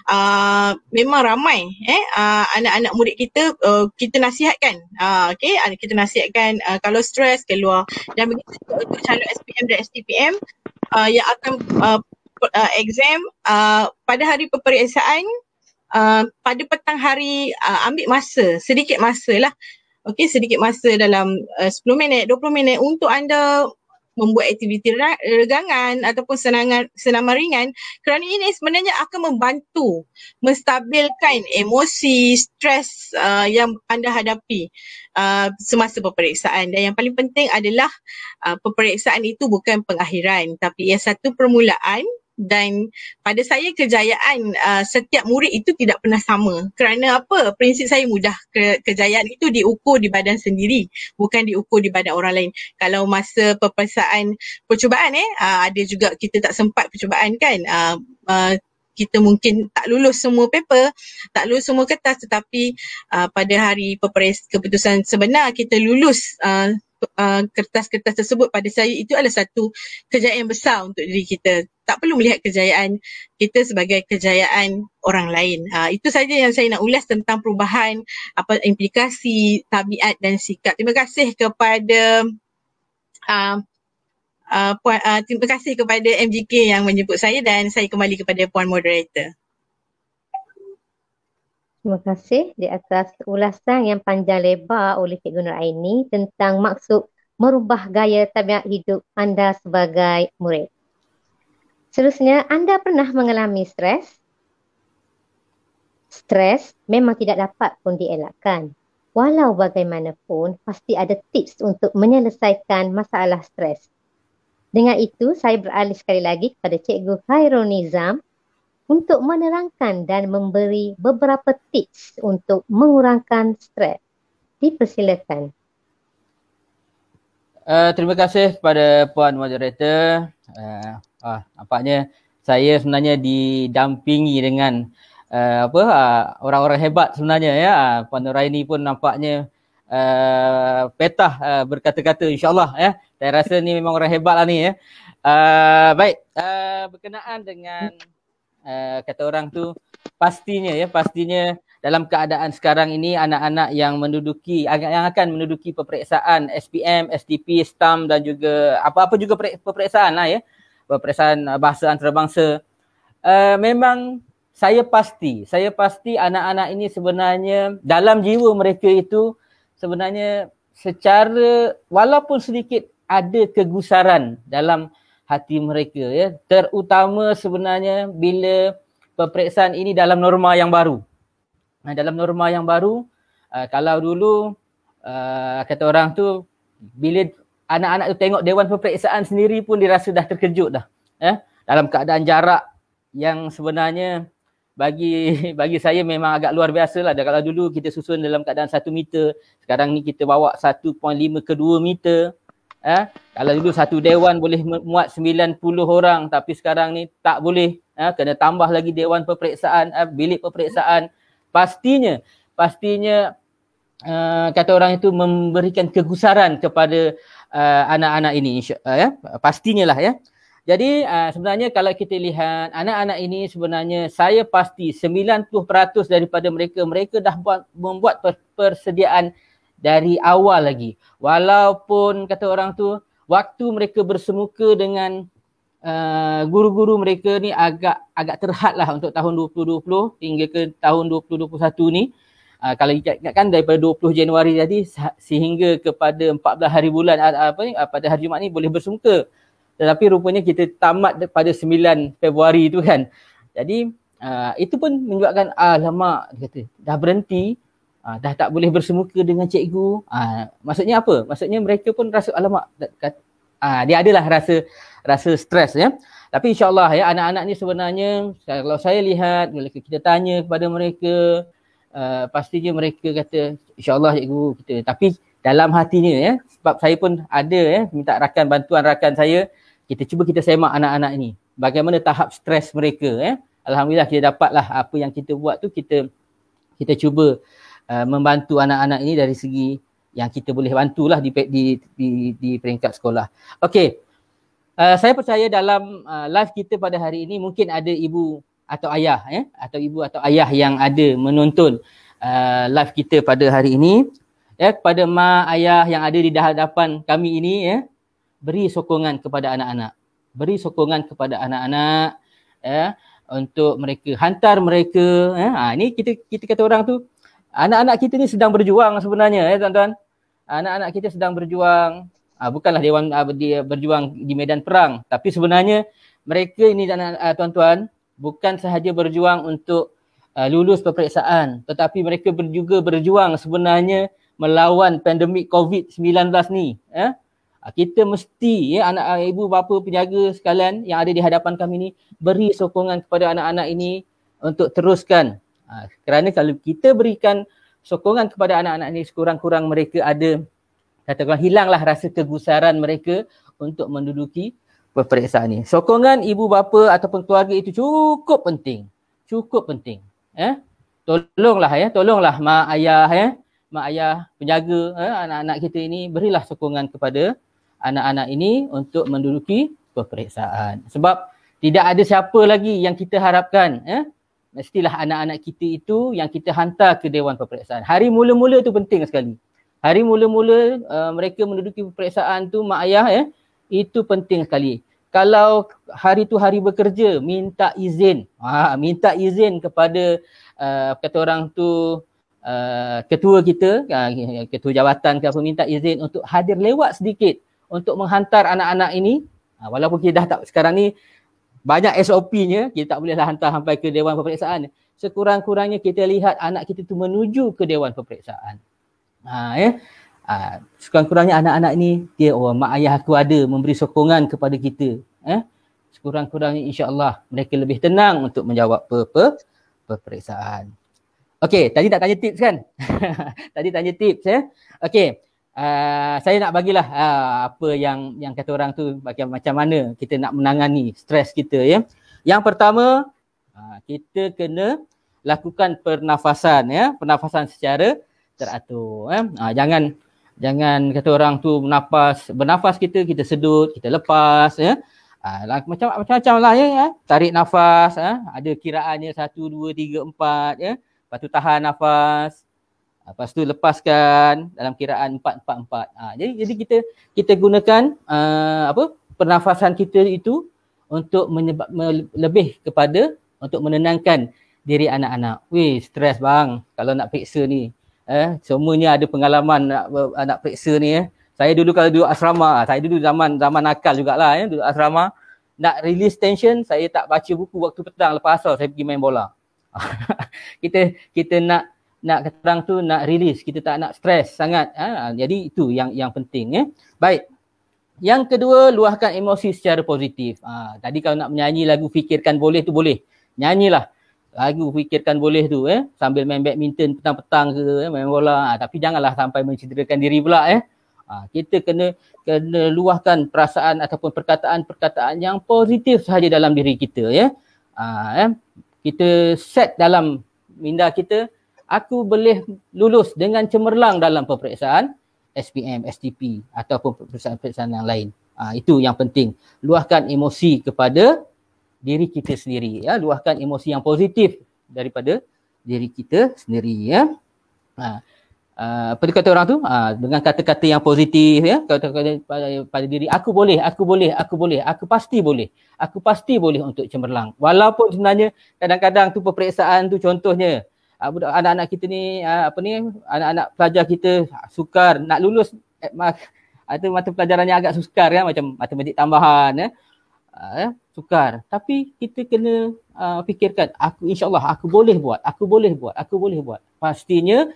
Speaker 3: uh, memang ramai eh uh, anak-anak murid kita uh, kita nasihatkan uh, okey uh, kita nasihatkan uh, kalau stres keluar dan begitu untuk calon SPM dan STPM uh, yang akan uh, uh, exam uh, pada hari peperiksaan uh, pada petang hari uh, ambil masa sedikit masa lah okay, sedikit masa dalam uh, 10 minit 20 minit untuk anda membuat aktiviti regangan ataupun senangan, senaman ringan kerana ini sebenarnya akan membantu menstabilkan emosi stres uh, yang anda hadapi uh, semasa peperiksaan dan yang paling penting adalah uh, peperiksaan itu bukan pengakhiran tapi ia satu permulaan dan pada saya kejayaan uh, setiap murid itu tidak pernah sama kerana apa prinsip saya mudah Ke, kejayaan itu diukur di badan sendiri bukan diukur di badan orang lain kalau masa peperiksaan percubaan eh uh, ada juga kita tak sempat percubaan kan uh, uh, kita mungkin tak lulus semua paper, tak lulus semua kertas tetapi uh, pada hari peperiksaan keputusan sebenar kita lulus uh, uh, kertas-kertas tersebut pada saya itu adalah satu kejayaan besar untuk diri kita tak perlu melihat kejayaan kita sebagai kejayaan orang lain. Uh, itu saja yang saya nak ulas tentang perubahan apa implikasi tabiat dan sikap. Terima kasih kepada uh, uh, puan, uh, terima kasih kepada MGK yang menjemput saya dan saya kembali kepada puan moderator.
Speaker 1: Terima kasih di atas ulasan yang panjang lebar oleh Cikgu Nur Aini tentang maksud merubah gaya tabiat hidup anda sebagai murid. Seterusnya, anda pernah mengalami stres? Stres memang tidak dapat pun dielakkan. Walau bagaimanapun, pasti ada tips untuk menyelesaikan masalah stres. Dengan itu, saya beralih sekali lagi kepada Cikgu Khairul Nizam untuk menerangkan dan memberi beberapa tips untuk mengurangkan stres. Dipersilakan.
Speaker 2: Uh, terima kasih kepada Puan Moderator. Uh, ah nampaknya saya sebenarnya didampingi dengan uh, apa uh, orang-orang hebat sebenarnya ya ah, Puan Nuraini pun nampaknya uh, petah uh, berkata-kata insyaallah ya saya rasa ni memang orang hebat lah ni ya uh, baik uh, berkenaan dengan uh, kata orang tu pastinya ya pastinya dalam keadaan sekarang ini anak-anak yang menduduki yang akan menduduki peperiksaan SPM, STP, STAM dan juga apa-apa juga peperiksaan lah ya peperiksaan eh, bahasa antarabangsa uh, memang saya pasti saya pasti anak-anak ini sebenarnya dalam jiwa mereka itu sebenarnya secara walaupun sedikit ada kegusaran dalam hati mereka ya terutama sebenarnya bila peperiksaan ini dalam norma yang baru nah dalam norma yang baru uh, kalau dulu uh, kata orang tu bila anak-anak tu tengok Dewan Peperiksaan sendiri pun dia rasa dah terkejut dah. Eh? Dalam keadaan jarak yang sebenarnya bagi bagi saya memang agak luar biasa lah. Kalau dulu kita susun dalam keadaan satu meter, sekarang ni kita bawa 1.5 ke 2 meter. Eh? Kalau dulu satu dewan boleh muat 90 orang tapi sekarang ni tak boleh. Eh? Kena tambah lagi dewan peperiksaan, eh? bilik peperiksaan. Pastinya, pastinya uh, kata orang itu memberikan kegusaran kepada Uh, anak-anak uh, ini insya, uh, ya pastinya lah ya jadi uh, sebenarnya kalau kita lihat anak-anak ini sebenarnya saya pasti 90% daripada mereka mereka dah buat membuat persediaan dari awal lagi walaupun kata orang tu waktu mereka bersemuka dengan Uh, guru-guru mereka ni agak agak terhad lah untuk tahun 2020 hingga ke tahun 2021 ni uh, kalau ingatkan daripada 20 Januari tadi sehingga kepada 14 hari bulan uh, apa ni uh, pada hari Jumaat ni boleh bersungka. Tetapi rupanya kita tamat pada 9 Februari tu kan. Jadi uh, itu pun menyebabkan alamak dia kata dah berhenti uh, dah tak boleh bersemuka dengan cikgu. Uh, maksudnya apa? Maksudnya mereka pun rasa alamak kata, uh, dia adalah rasa rasa stres ya. Tapi insyaAllah ya anak-anak ni sebenarnya kalau saya lihat, kalau kita tanya kepada mereka, Uh, pastinya mereka kata insyaallah cikgu kita tapi dalam hatinya ya sebab saya pun ada ya minta rakan bantuan rakan saya kita cuba kita semak anak-anak ini bagaimana tahap stres mereka ya alhamdulillah kita dapatlah apa yang kita buat tu kita kita cuba uh, membantu anak-anak ini dari segi yang kita boleh bantulah di di di, di peringkat sekolah okey uh, saya percaya dalam uh, live kita pada hari ini mungkin ada ibu atau ayah ya atau ibu atau ayah yang ada menonton uh, live kita pada hari ini ya kepada mak ayah yang ada di hadapan kami ini ya beri sokongan kepada anak-anak beri sokongan kepada anak-anak ya untuk mereka hantar mereka ya ha, ini kita kita kata orang tu anak-anak kita ni sedang berjuang sebenarnya ya tuan-tuan anak-anak kita sedang berjuang ha, bukanlah dewan ha, berjuang di medan perang tapi sebenarnya mereka ini ha, tuan-tuan bukan sahaja berjuang untuk uh, lulus peperiksaan tetapi mereka juga berjuang sebenarnya melawan pandemik COVID-19 ni. Eh? Kita mesti ya anak ibu bapa penjaga sekalian yang ada di hadapan kami ni beri sokongan kepada anak-anak ini untuk teruskan. Ha, kerana kalau kita berikan sokongan kepada anak-anak ini sekurang-kurang mereka ada katakan hilanglah rasa kegusaran mereka untuk menduduki peperiksaan ni. Sokongan ibu bapa ataupun keluarga itu cukup penting. Cukup penting. Eh? Tolonglah ya, tolonglah mak ayah ya. Mak ayah penjaga eh? anak-anak kita ini berilah sokongan kepada anak-anak ini untuk menduduki peperiksaan. Sebab tidak ada siapa lagi yang kita harapkan eh? mestilah anak-anak kita itu yang kita hantar ke Dewan Peperiksaan. Hari mula-mula itu penting sekali. Hari mula-mula uh, mereka menduduki peperiksaan tu mak ayah ya, eh? itu penting sekali kalau hari tu hari bekerja minta izin ha, minta izin kepada uh, kata orang tu uh, ketua kita uh, ketua jawatan ke apa minta izin untuk hadir lewat sedikit untuk menghantar anak-anak ini uh, walaupun kita dah tak sekarang ni banyak SOP-nya kita tak bolehlah hantar sampai ke dewan peperiksaan sekurang-kurangnya kita lihat anak kita tu menuju ke dewan peperiksaan ha ya uh, sekurang-kurangnya anak-anak ni dia oh mak ayah aku ada memberi sokongan kepada kita eh sekurang-kurangnya insya-Allah mereka lebih tenang untuk menjawab apa-apa peperiksaan. Okey, tadi tak tanya tips kan? tadi tanya tips ya. Eh? Okey. Uh, saya nak bagilah uh, apa yang yang kata orang tu bagaimana macam mana kita nak menangani stres kita ya. Yang pertama uh, kita kena lakukan pernafasan ya, pernafasan secara teratur ya. Uh, jangan Jangan kata orang tu bernafas, bernafas kita, kita sedut, kita lepas ya. Ha, lah, macam, macam-macam lah ya, ya, Tarik nafas, ha. ada kiraannya satu, dua, tiga, empat ya. Lepas tu tahan nafas. Ha, lepas tu lepaskan dalam kiraan empat, empat, empat. Ha, jadi, jadi kita kita gunakan uh, apa pernafasan kita itu untuk menyebab, lebih kepada untuk menenangkan diri anak-anak. Weh, stres bang kalau nak periksa ni eh semuanya ada pengalaman nak nak periksa ni eh saya dulu kalau duduk asrama ah, saya dulu zaman zaman nakal jugaklah eh duduk asrama nak release tension saya tak baca buku waktu petang lepas asal saya pergi main bola kita kita nak nak keterang tu nak release kita tak nak stres sangat eh? jadi itu yang yang penting eh baik yang kedua luahkan emosi secara positif ah tadi kalau nak menyanyi lagu fikirkan boleh tu boleh nyanyilah lagu fikirkan boleh tu eh sambil main badminton petang-petang ke eh? main bola ha, tapi janganlah sampai mencederakan diri pula eh ha, kita kena kena luahkan perasaan ataupun perkataan-perkataan yang positif sahaja dalam diri kita ya eh? Ha, eh kita set dalam minda kita aku boleh lulus dengan cemerlang dalam peperiksaan SPM STP ataupun peperiksaan-peperiksaan yang lain ha, itu yang penting luahkan emosi kepada diri kita sendiri ya luahkan emosi yang positif daripada diri kita sendiri ya ha. Uh, apa dia kata orang tu? Uh, dengan kata-kata yang positif ya, kata-kata pada, pada diri aku boleh, aku boleh, aku boleh, aku pasti boleh. Aku pasti boleh untuk cemerlang. Walaupun sebenarnya kadang-kadang tu peperiksaan tu contohnya uh, anak-anak kita ni uh, apa ni anak-anak pelajar kita sukar nak lulus eh, mak, itu mata pelajaran agak sukar ya macam matematik tambahan ya eh, sukar tapi kita kena uh, fikirkan aku insyaallah aku boleh buat aku boleh buat aku boleh buat pastinya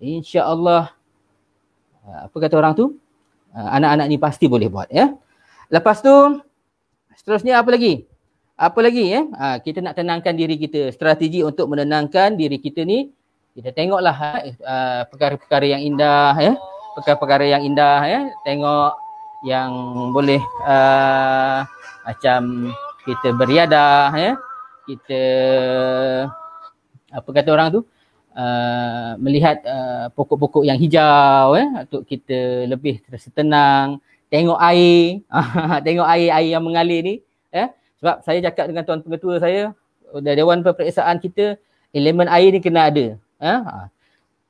Speaker 2: insyaallah uh, apa kata orang tu uh, anak-anak ni pasti boleh buat ya lepas tu seterusnya apa lagi apa lagi ya uh, kita nak tenangkan diri kita strategi untuk menenangkan diri kita ni kita tengoklah uh, perkara-perkara yang indah ya perkara-perkara yang indah ya tengok yang boleh uh, macam kita beriadah ya kita apa kata orang tu uh, melihat uh, pokok-pokok yang hijau ya untuk kita lebih rasa tenang tengok air tengok air air yang mengalir ni ya sebab saya cakap dengan tuan pengetua saya dari dewan peperiksaan kita elemen air ni kena ada ya ha,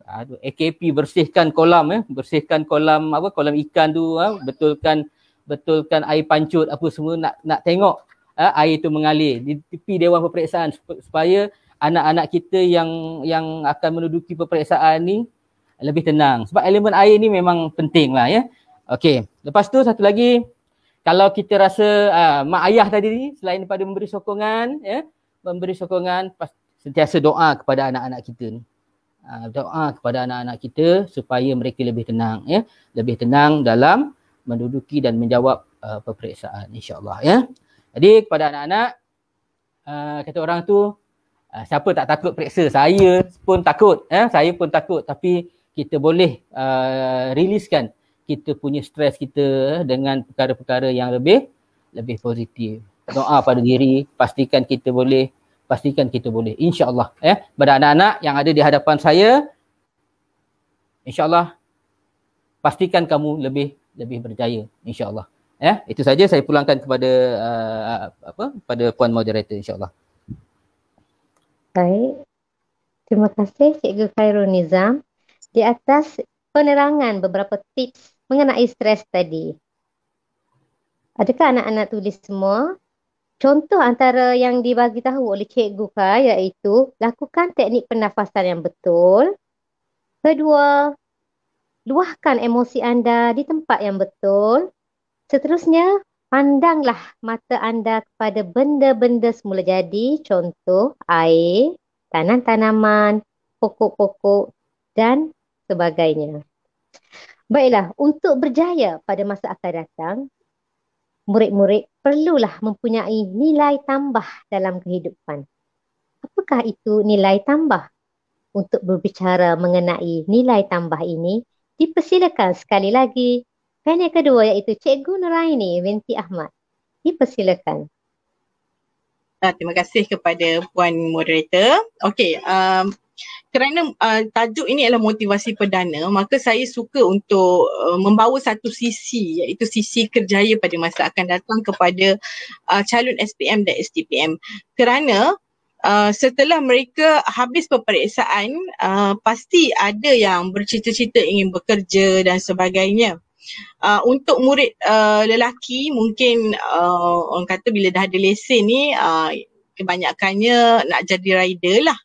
Speaker 2: aduh AKP bersihkan kolam eh bersihkan kolam apa kolam ikan tu eh? betulkan betulkan air pancut apa semua nak nak tengok eh? air tu mengalir di tepi dewan peperiksaan supaya anak-anak kita yang yang akan menduduki peperiksaan ni lebih tenang sebab elemen air ni memang penting lah ya okey lepas tu satu lagi kalau kita rasa uh, mak ayah tadi ni selain daripada memberi sokongan ya memberi sokongan pas sentiasa doa kepada anak-anak kita ni doa ah, ah, kepada anak-anak kita supaya mereka lebih tenang ya lebih tenang dalam menduduki dan menjawab uh, peperiksaan insyaallah ya jadi kepada anak-anak uh, kata orang tu uh, siapa tak takut periksa saya pun takut ya saya pun takut tapi kita boleh uh, riliskan kita punya stres kita ya, dengan perkara-perkara yang lebih lebih positif doa pada diri pastikan kita boleh pastikan kita boleh insyaallah ya pada anak-anak yang ada di hadapan saya insyaallah pastikan kamu lebih lebih berjaya insyaallah ya itu saja saya pulangkan kepada uh, uh apa pada puan moderator insyaallah
Speaker 1: baik terima kasih cikgu Khairul Nizam di atas penerangan beberapa tips mengenai stres tadi adakah anak-anak tulis semua Contoh antara yang dibagi tahu oleh cikgu ka iaitu lakukan teknik pernafasan yang betul. Kedua, luahkan emosi anda di tempat yang betul. Seterusnya, pandanglah mata anda kepada benda-benda semula jadi, contoh air, tanaman-tanaman, pokok-pokok dan sebagainya. Baiklah, untuk berjaya pada masa akan datang, murid-murid perlulah mempunyai nilai tambah dalam kehidupan. Apakah itu nilai tambah? Untuk berbicara mengenai nilai tambah ini, dipersilakan sekali lagi panel kedua iaitu Cikgu Nuraini binti Ahmad. Dipersilakan.
Speaker 3: Ah, terima kasih kepada Puan Moderator. Okey, um, kerana uh, tajuk ini adalah motivasi perdana maka saya suka untuk uh, membawa satu sisi iaitu sisi kerjaya pada masa akan datang kepada uh, calon SPM dan STPM kerana Uh, setelah mereka habis peperiksaan uh, pasti ada yang bercita-cita ingin bekerja dan sebagainya uh, untuk murid uh, lelaki mungkin uh, orang kata bila dah ada lesen ni uh, kebanyakannya nak jadi rider lah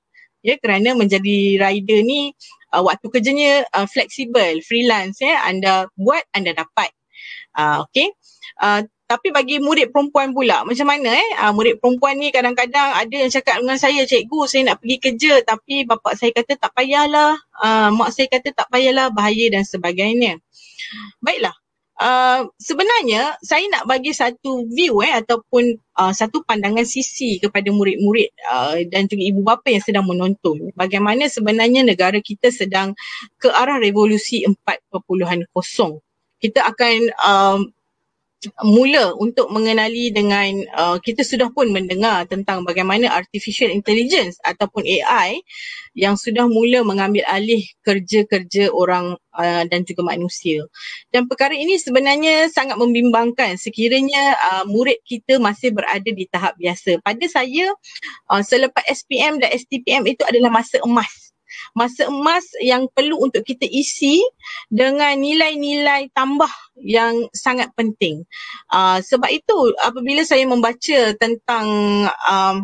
Speaker 3: ya kerana menjadi rider ni uh, waktu kerjanya uh, fleksibel freelance ya anda buat anda dapat uh, okey uh, tapi bagi murid perempuan pula macam mana eh uh, murid perempuan ni kadang-kadang ada yang cakap dengan saya cikgu saya nak pergi kerja tapi bapa saya kata tak payahlah uh, mak saya kata tak payahlah bahaya dan sebagainya baiklah Uh, sebenarnya saya nak bagi satu view eh ataupun uh, satu pandangan sisi kepada murid-murid uh, dan juga ibu bapa yang sedang menonton bagaimana sebenarnya negara kita sedang ke arah revolusi 4.0 kita akan um, mula untuk mengenali dengan uh, kita sudah pun mendengar tentang bagaimana artificial intelligence ataupun AI yang sudah mula mengambil alih kerja-kerja orang uh, dan juga manusia. Dan perkara ini sebenarnya sangat membimbangkan sekiranya uh, murid kita masih berada di tahap biasa. Pada saya uh, selepas SPM dan STPM itu adalah masa emas masa emas yang perlu untuk kita isi dengan nilai-nilai tambah yang sangat penting. Uh, sebab itu apabila saya membaca tentang um,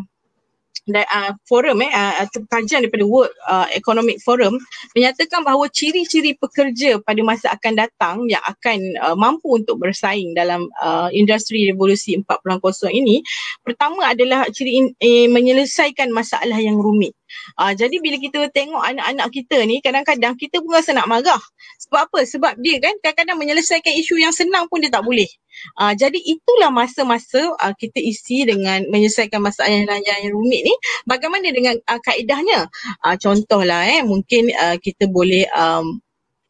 Speaker 3: uh, forum eh uh, kajian daripada World uh, Economic Forum menyatakan bahawa ciri-ciri pekerja pada masa akan datang yang akan uh, mampu untuk bersaing dalam uh, industri revolusi 4.0 ini pertama adalah ciri in, eh, menyelesaikan masalah yang rumit Uh, jadi bila kita tengok anak-anak kita ni kadang-kadang kita pun rasa nak marah. Sebab apa? Sebab dia kan kadang-kadang menyelesaikan isu yang senang pun dia tak boleh. Uh, jadi itulah masa-masa uh, kita isi dengan menyelesaikan masalah yang rumit ni bagaimana dengan uh, kaedahnya. Uh, contohlah eh mungkin uh, kita boleh um,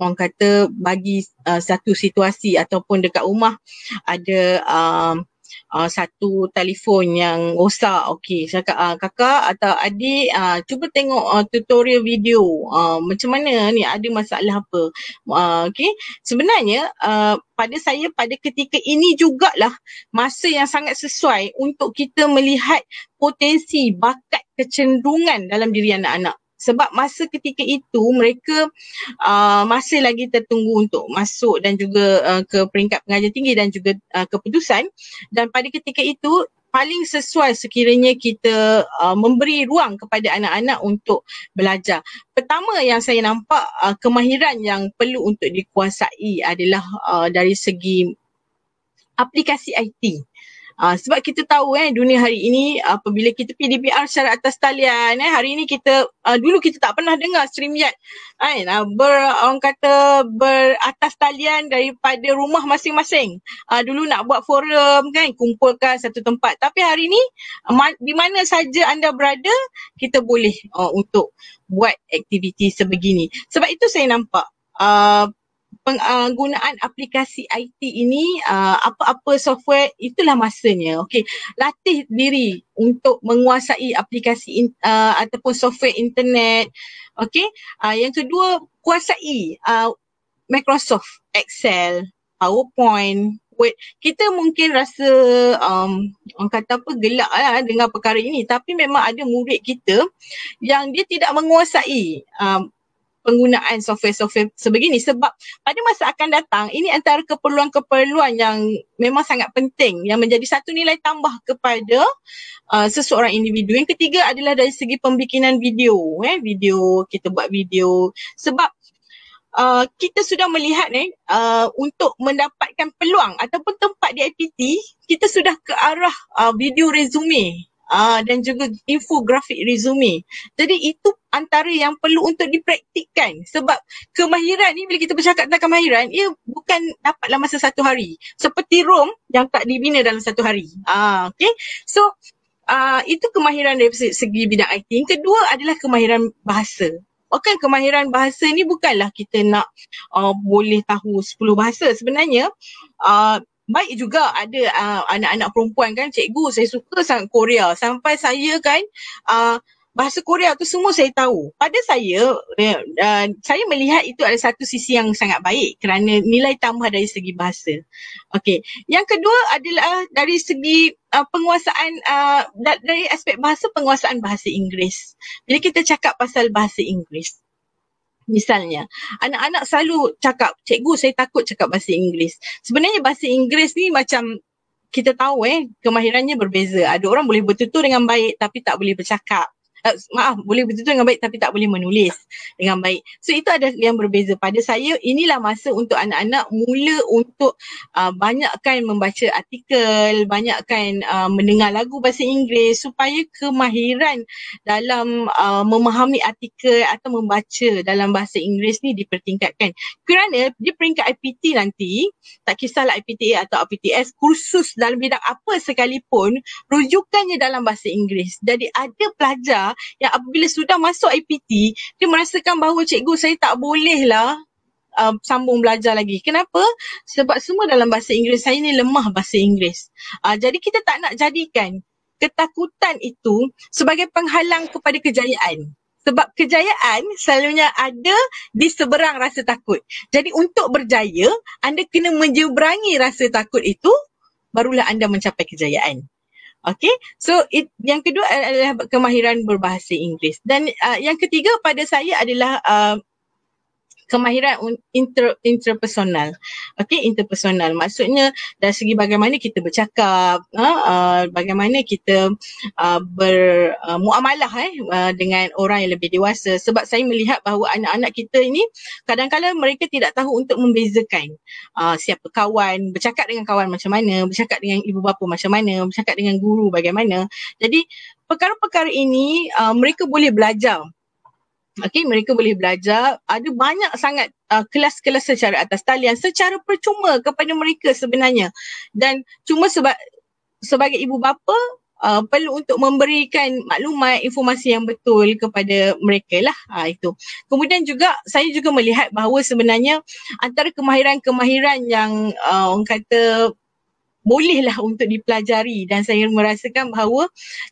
Speaker 3: orang kata bagi uh, satu situasi ataupun dekat rumah ada um, uh, satu telefon yang rosak. Okey, saya kata uh, kakak atau adik uh, cuba tengok uh, tutorial video uh, macam mana ni ada masalah apa. Uh, Okey, sebenarnya uh, pada saya pada ketika ini jugalah masa yang sangat sesuai untuk kita melihat potensi bakat kecenderungan dalam diri anak-anak sebab masa ketika itu mereka uh, masih lagi tertunggu untuk masuk dan juga uh, ke peringkat pengajian tinggi dan juga uh, keputusan dan pada ketika itu paling sesuai sekiranya kita uh, memberi ruang kepada anak-anak untuk belajar. Pertama yang saya nampak uh, kemahiran yang perlu untuk dikuasai adalah uh, dari segi aplikasi IT. Uh, sebab kita tahu eh dunia hari ini apabila kita PDPR secara atas talian eh hari ini kita uh, dulu kita tak pernah dengar StreamYard kan uh, eh, ber, orang kata beratas talian daripada rumah masing-masing. Uh, dulu nak buat forum kan kumpulkan satu tempat tapi hari ini ma- di mana saja anda berada kita boleh uh, untuk buat aktiviti sebegini. Sebab itu saya nampak uh, penggunaan uh, aplikasi IT ini uh, apa-apa software itulah masanya okey latih diri untuk menguasai aplikasi in, uh, ataupun software internet okey uh, yang kedua kuasai uh, Microsoft Excel PowerPoint Word kita mungkin rasa um, orang kata apa gelak lah dengan perkara ini tapi memang ada murid kita yang dia tidak menguasai um, penggunaan software-software sebegini sebab pada masa akan datang ini antara keperluan-keperluan yang memang sangat penting yang menjadi satu nilai tambah kepada uh, seseorang individu. Yang ketiga adalah dari segi pembikinan video, eh video kita buat video sebab Uh, kita sudah melihat ni eh, uh, untuk mendapatkan peluang ataupun tempat di IPT kita sudah ke arah uh, video resume uh, dan juga infografik resume. Jadi itu antara yang perlu untuk dipraktikkan sebab kemahiran ni bila kita bercakap tentang kemahiran ia bukan dapat dalam masa satu hari. Seperti room yang tak dibina dalam satu hari. Ah uh, okey. So uh, itu kemahiran dari segi bidang IT. Yang kedua adalah kemahiran bahasa. Bukan kemahiran bahasa ni bukanlah kita nak uh, boleh tahu 10 bahasa. Sebenarnya uh, baik juga ada uh, anak-anak perempuan kan cikgu saya suka sangat Korea sampai saya kan uh, bahasa Korea tu semua saya tahu pada saya uh, saya melihat itu ada satu sisi yang sangat baik kerana nilai tambah dari segi bahasa okey yang kedua adalah dari segi Uh, penguasaan uh, dari aspek bahasa penguasaan bahasa Inggeris. Bila kita cakap pasal bahasa Inggeris, misalnya. Anak-anak selalu cakap, cikgu saya takut cakap bahasa Inggeris. Sebenarnya bahasa Inggeris ni macam kita tahu eh, kemahirannya berbeza. Ada orang boleh bertutur dengan baik tapi tak boleh bercakap maaf boleh bertutur dengan baik tapi tak boleh menulis dengan baik. So itu ada yang berbeza. Pada saya inilah masa untuk anak-anak mula untuk uh, banyakkan membaca artikel, banyakkan uh, mendengar lagu bahasa Inggeris supaya kemahiran dalam uh, memahami artikel atau membaca dalam bahasa Inggeris ni dipertingkatkan. Kerana dia peringkat IPT nanti, tak kisahlah IPTA atau IPTS, kursus dalam bidang apa sekalipun rujukannya dalam bahasa Inggeris. Jadi ada pelajar yang apabila sudah masuk IPT dia merasakan bahawa cikgu saya tak boleh lah uh, um, sambung belajar lagi. Kenapa? Sebab semua dalam bahasa Inggeris saya ni lemah bahasa Inggeris. Uh, jadi kita tak nak jadikan ketakutan itu sebagai penghalang kepada kejayaan. Sebab kejayaan selalunya ada di seberang rasa takut. Jadi untuk berjaya, anda kena menjeberangi rasa takut itu, barulah anda mencapai kejayaan. Okay, so it, yang kedua adalah kemahiran berbahasa Inggeris. Dan uh, yang ketiga pada saya adalah uh, kemahiran inter, interpersonal. Okey, interpersonal maksudnya dari segi bagaimana kita bercakap, ha, uh, bagaimana kita uh, bermuamalah uh, eh uh, dengan orang yang lebih dewasa sebab saya melihat bahawa anak-anak kita ini kadang-kadang mereka tidak tahu untuk membezakan uh, siapa kawan, bercakap dengan kawan macam mana, bercakap dengan ibu bapa macam mana, bercakap dengan guru bagaimana. Jadi perkara-perkara ini uh, mereka boleh belajar Okay, mereka boleh belajar. Ada banyak sangat uh, kelas-kelas secara atas talian secara percuma kepada mereka sebenarnya. Dan cuma sebab sebagai ibu bapa uh, perlu untuk memberikan maklumat informasi yang betul kepada mereka lah uh, itu. Kemudian juga saya juga melihat bahawa sebenarnya antara kemahiran-kemahiran yang uh, orang kata bolehlah untuk dipelajari dan saya merasakan bahawa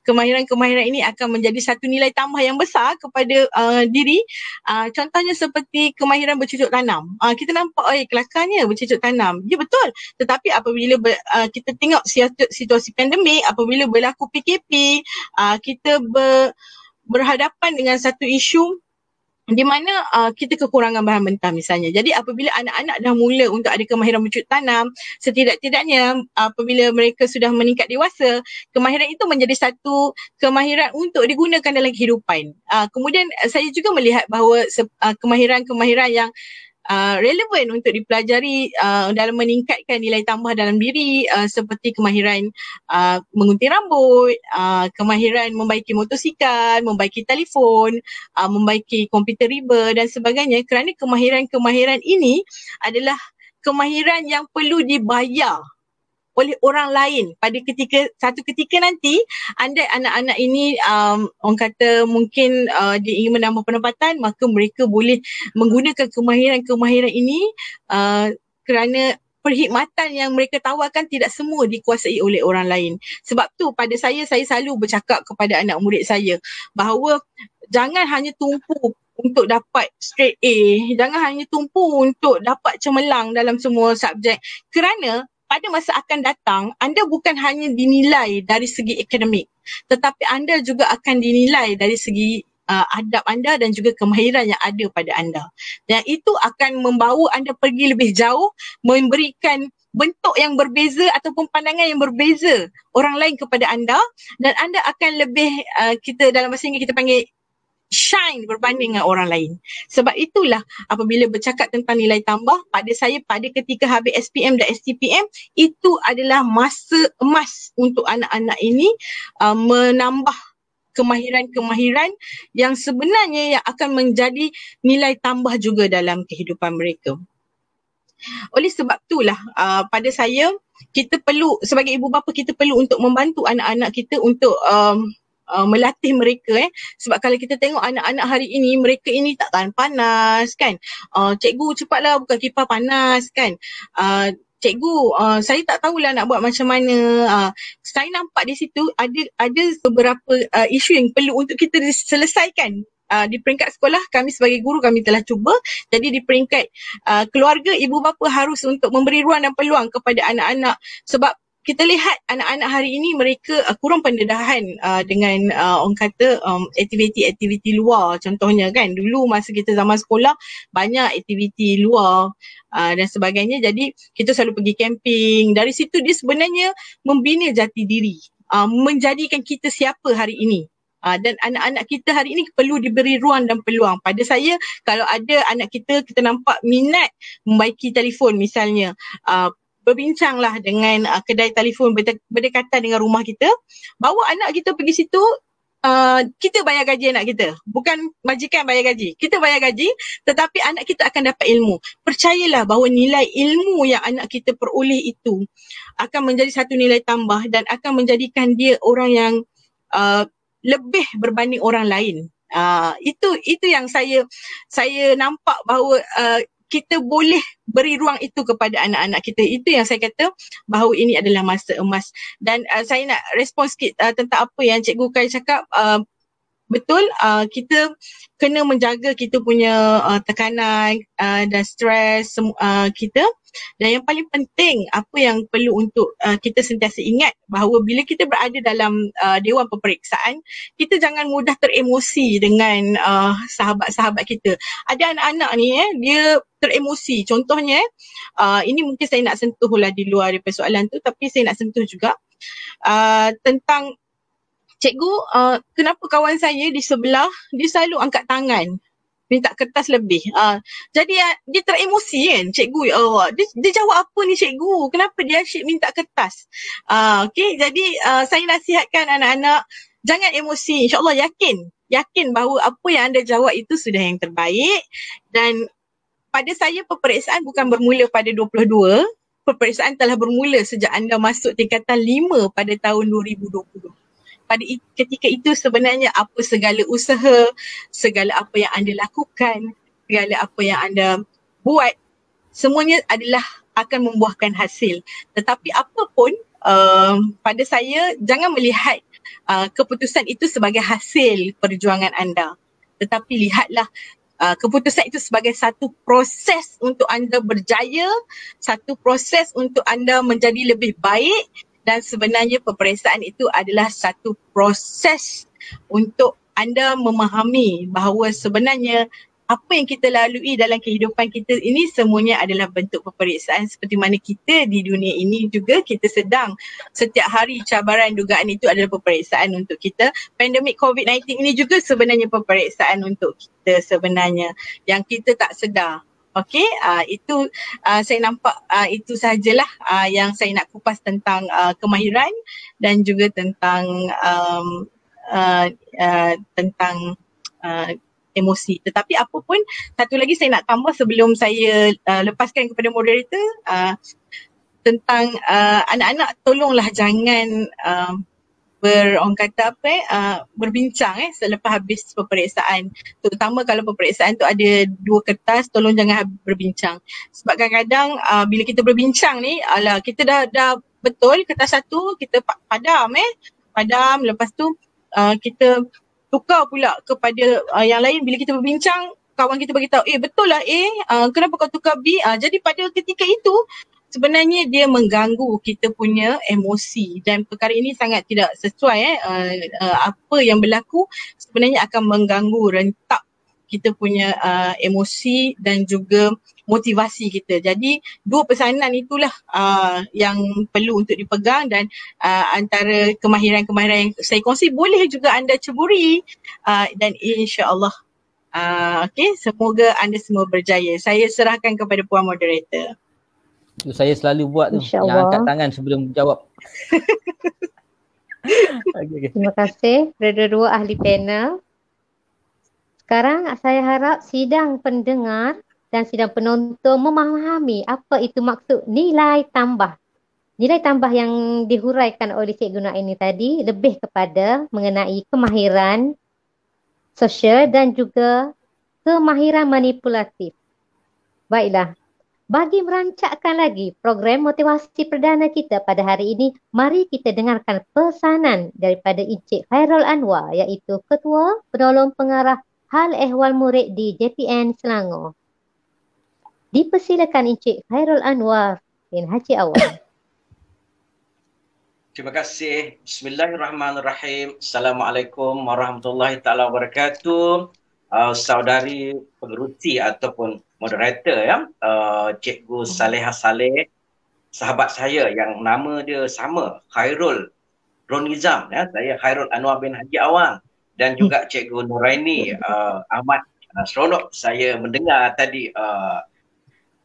Speaker 3: kemahiran-kemahiran ini akan menjadi satu nilai tambah yang besar kepada uh, diri uh, contohnya seperti kemahiran bercucuk tanam uh, kita nampak oi eh, kelakarnya bercucuk tanam ya betul tetapi apabila ber, uh, kita tengok situasi pandemik apabila berlaku PKP uh, kita ber, berhadapan dengan satu isu di mana uh, kita kekurangan bahan mentah misalnya. Jadi apabila anak-anak dah mula untuk ada kemahiran mencucuk tanam, setidak-tidaknya uh, apabila mereka sudah meningkat dewasa, kemahiran itu menjadi satu kemahiran untuk digunakan dalam kehidupan. Uh, kemudian saya juga melihat bahawa se- uh, kemahiran-kemahiran yang Uh, relevan untuk dipelajari uh, dalam meningkatkan nilai tambah dalam diri uh, seperti kemahiran uh, mengunting rambut, uh, kemahiran membaiki motosikal, membaiki telefon, uh, membaiki komputer riba dan sebagainya kerana kemahiran-kemahiran ini adalah kemahiran yang perlu dibayar oleh orang lain pada ketika satu ketika nanti anda anak-anak ini um, orang kata mungkin uh, dia ingin menambah pendapatan maka mereka boleh menggunakan kemahiran-kemahiran ini uh, kerana perkhidmatan yang mereka tawarkan tidak semua dikuasai oleh orang lain. Sebab tu pada saya saya selalu bercakap kepada anak murid saya bahawa jangan hanya tumpu untuk dapat straight A, jangan hanya tumpu untuk dapat cemerlang dalam semua subjek. Kerana pada masa akan datang anda bukan hanya dinilai dari segi akademik tetapi anda juga akan dinilai dari segi uh, adab anda dan juga kemahiran yang ada pada anda dan itu akan membawa anda pergi lebih jauh memberikan bentuk yang berbeza ataupun pandangan yang berbeza orang lain kepada anda dan anda akan lebih uh, kita dalam bahasa Inggeris kita panggil shine berbanding dengan orang lain. Sebab itulah apabila bercakap tentang nilai tambah pada saya pada ketika habis SPM dan STPM itu adalah masa emas untuk anak-anak ini uh, menambah kemahiran-kemahiran yang sebenarnya yang akan menjadi nilai tambah juga dalam kehidupan mereka. Oleh sebab itulah uh, pada saya kita perlu sebagai ibu bapa kita perlu untuk membantu anak-anak kita untuk um, uh, melatih mereka eh sebab kalau kita tengok anak-anak hari ini mereka ini tak tahan panas kan uh, cikgu cepatlah buka kipas panas kan uh, Cikgu, uh, saya tak tahulah nak buat macam mana. Uh, saya nampak di situ ada ada beberapa uh, isu yang perlu untuk kita selesaikan. Uh, di peringkat sekolah, kami sebagai guru kami telah cuba. Jadi di peringkat uh, keluarga, ibu bapa harus untuk memberi ruang dan peluang kepada anak-anak. Sebab kita lihat anak-anak hari ini mereka uh, kurang pendedahan uh, dengan uh, orang kata um, aktiviti-aktiviti luar contohnya kan dulu masa kita zaman sekolah banyak aktiviti luar Uh, dan sebagainya jadi kita selalu pergi camping dari situ dia sebenarnya membina jati diri uh, menjadikan kita siapa hari ini uh, dan anak-anak kita hari ini perlu diberi ruang dan peluang pada saya kalau ada anak kita kita nampak minat membaiki telefon misalnya uh, berbincanglah dengan uh, kedai telefon berdekatan dengan rumah kita bawa anak kita pergi situ Uh, kita bayar gaji anak kita bukan majikan bayar gaji kita bayar gaji tetapi anak kita akan dapat ilmu percayalah bahawa nilai ilmu yang anak kita peroleh itu akan menjadi satu nilai tambah dan akan menjadikan dia orang yang uh, lebih berbanding orang lain uh, itu itu yang saya saya nampak bahawa uh, kita boleh beri ruang itu kepada anak-anak kita. Itu yang saya kata bahawa ini adalah masa emas. Dan uh, saya nak respon sikit uh, tentang apa yang Cikgu Kai cakap uh, betul uh, kita kena menjaga kita punya uh, tekanan uh, dan stres uh, kita dan yang paling penting apa yang perlu untuk uh, kita sentiasa ingat bahawa bila kita berada dalam uh, dewan peperiksaan kita jangan mudah teremosi dengan uh, sahabat-sahabat kita ada anak-anak ni eh dia teremosi contohnya eh, uh, ini mungkin saya nak sentuhlah di luar daripada soalan tu tapi saya nak sentuh juga uh, tentang cikgu uh, kenapa kawan saya di sebelah dia selalu angkat tangan minta kertas lebih uh, jadi uh, dia teremosi kan cikgu ya dia, dia jawab apa ni cikgu kenapa dia asyik minta kertas uh, okay jadi uh, saya nasihatkan anak-anak jangan emosi insyaAllah yakin yakin bahawa apa yang anda jawab itu sudah yang terbaik dan pada saya peperiksaan bukan bermula pada 22 peperiksaan telah bermula sejak anda masuk tingkatan 5 pada tahun 2020 pada ketika itu sebenarnya apa segala usaha, segala apa yang anda lakukan, segala apa yang anda buat semuanya adalah akan membuahkan hasil. Tetapi apapun um, pada saya jangan melihat uh, keputusan itu sebagai hasil perjuangan anda. Tetapi lihatlah Uh, keputusan itu sebagai satu proses untuk anda berjaya, satu proses untuk anda menjadi lebih baik, dan sebenarnya peperiksaan itu adalah satu proses untuk anda memahami bahawa sebenarnya apa yang kita lalui dalam kehidupan kita ini semuanya adalah bentuk peperiksaan seperti mana kita di dunia ini juga kita sedang setiap hari cabaran dugaan itu adalah peperiksaan untuk kita. Pandemik COVID-19 ini juga sebenarnya peperiksaan untuk kita sebenarnya yang kita tak sedar. Okey, uh, itu uh, saya nampak uh, itu sajalah uh, yang saya nak kupas tentang uh, kemahiran dan juga tentang um, uh, uh, tentang uh, emosi. Tetapi apa pun, satu lagi saya nak tambah sebelum saya uh, lepaskan kepada moderator uh, tentang uh, anak-anak tolonglah jangan uh, ber orang kata apa eh uh, berbincang eh selepas habis peperiksaan terutama kalau peperiksaan tu ada dua kertas tolong jangan berbincang sebab kadang-kadang uh, bila kita berbincang ni ala kita dah dah betul kertas satu kita padam eh padam lepas tu uh, kita tukar pula kepada uh, yang lain bila kita berbincang kawan kita bagi eh betul lah eh uh, kenapa kau tukar B uh, jadi pada ketika itu sebenarnya dia mengganggu kita punya emosi dan perkara ini sangat tidak sesuai eh uh, uh, apa yang berlaku sebenarnya akan mengganggu rentak kita punya uh, emosi dan juga motivasi kita. Jadi dua pesanan itulah uh, yang perlu untuk dipegang dan uh, antara kemahiran-kemahiran yang saya kongsi boleh juga anda ceburi uh, dan insya-Allah uh, okey semoga anda semua berjaya. Saya serahkan kepada puan moderator
Speaker 2: tu saya selalu buat tu yang angkat tangan sebelum jawab
Speaker 3: okay,
Speaker 1: okay. terima kasih kedua-dua ahli panel sekarang saya harap sidang pendengar dan sidang penonton memahami apa itu maksud nilai tambah nilai tambah yang dihuraikan oleh cikgu Nur ini tadi lebih kepada mengenai kemahiran sosial dan juga kemahiran manipulatif baiklah bagi merancakkan lagi program motivasi perdana kita pada hari ini, mari kita dengarkan pesanan daripada Encik Khairul Anwar iaitu Ketua Penolong Pengarah Hal Ehwal Murid di JPN Selangor. Dipersilakan Encik Khairul Anwar bin Haji Awal.
Speaker 4: Terima kasih. Bismillahirrahmanirrahim. Assalamualaikum warahmatullahi taala wabarakatuh uh, saudari pengerusi ataupun moderator ya, uh, Cikgu Saleha Saleh, sahabat saya yang nama dia sama, Khairul Ronizam, ya, saya Khairul Anwar bin Haji Awang dan juga hmm. Cikgu Nuraini uh, Ahmad uh, Seronok saya mendengar tadi uh,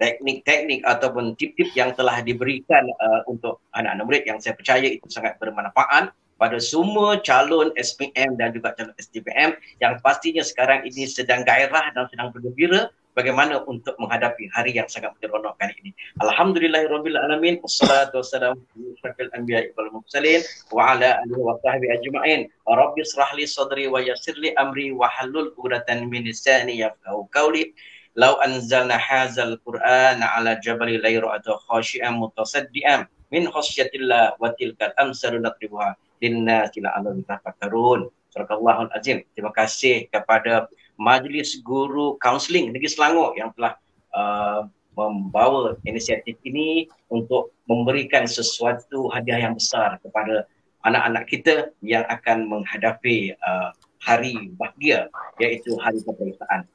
Speaker 4: teknik-teknik ataupun tip-tip yang telah diberikan uh, untuk anak-anak murid yang saya percaya itu sangat bermanfaat pada semua calon SPM dan juga calon STPM yang pastinya sekarang ini sedang gairah dan sedang bergembira bagaimana untuk menghadapi hari yang sangat menyeronokkan ini. Alhamdulillahirabbil alamin wassalatu wassalamu ala asyrafil anbiya wal mursalin wa ala alihi wa sahbihi ajma'in. Rabbi israhli sadri wa yassirli amri wa halul 'uqdatan min lisani yafqahu qawli. Lau anzalna hazal Qur'an ala jabali layru atau khashi'an mutasaddi'an min khasyatillah wa tilkal amsalu natribuha inna ila allahi tafakkarun barakallahu azim terima kasih kepada majlis guru counseling negeri selangor yang telah uh, membawa inisiatif ini untuk memberikan sesuatu hadiah yang besar kepada anak-anak kita yang akan menghadapi uh, hari bahagia iaitu hari kebahagiaan.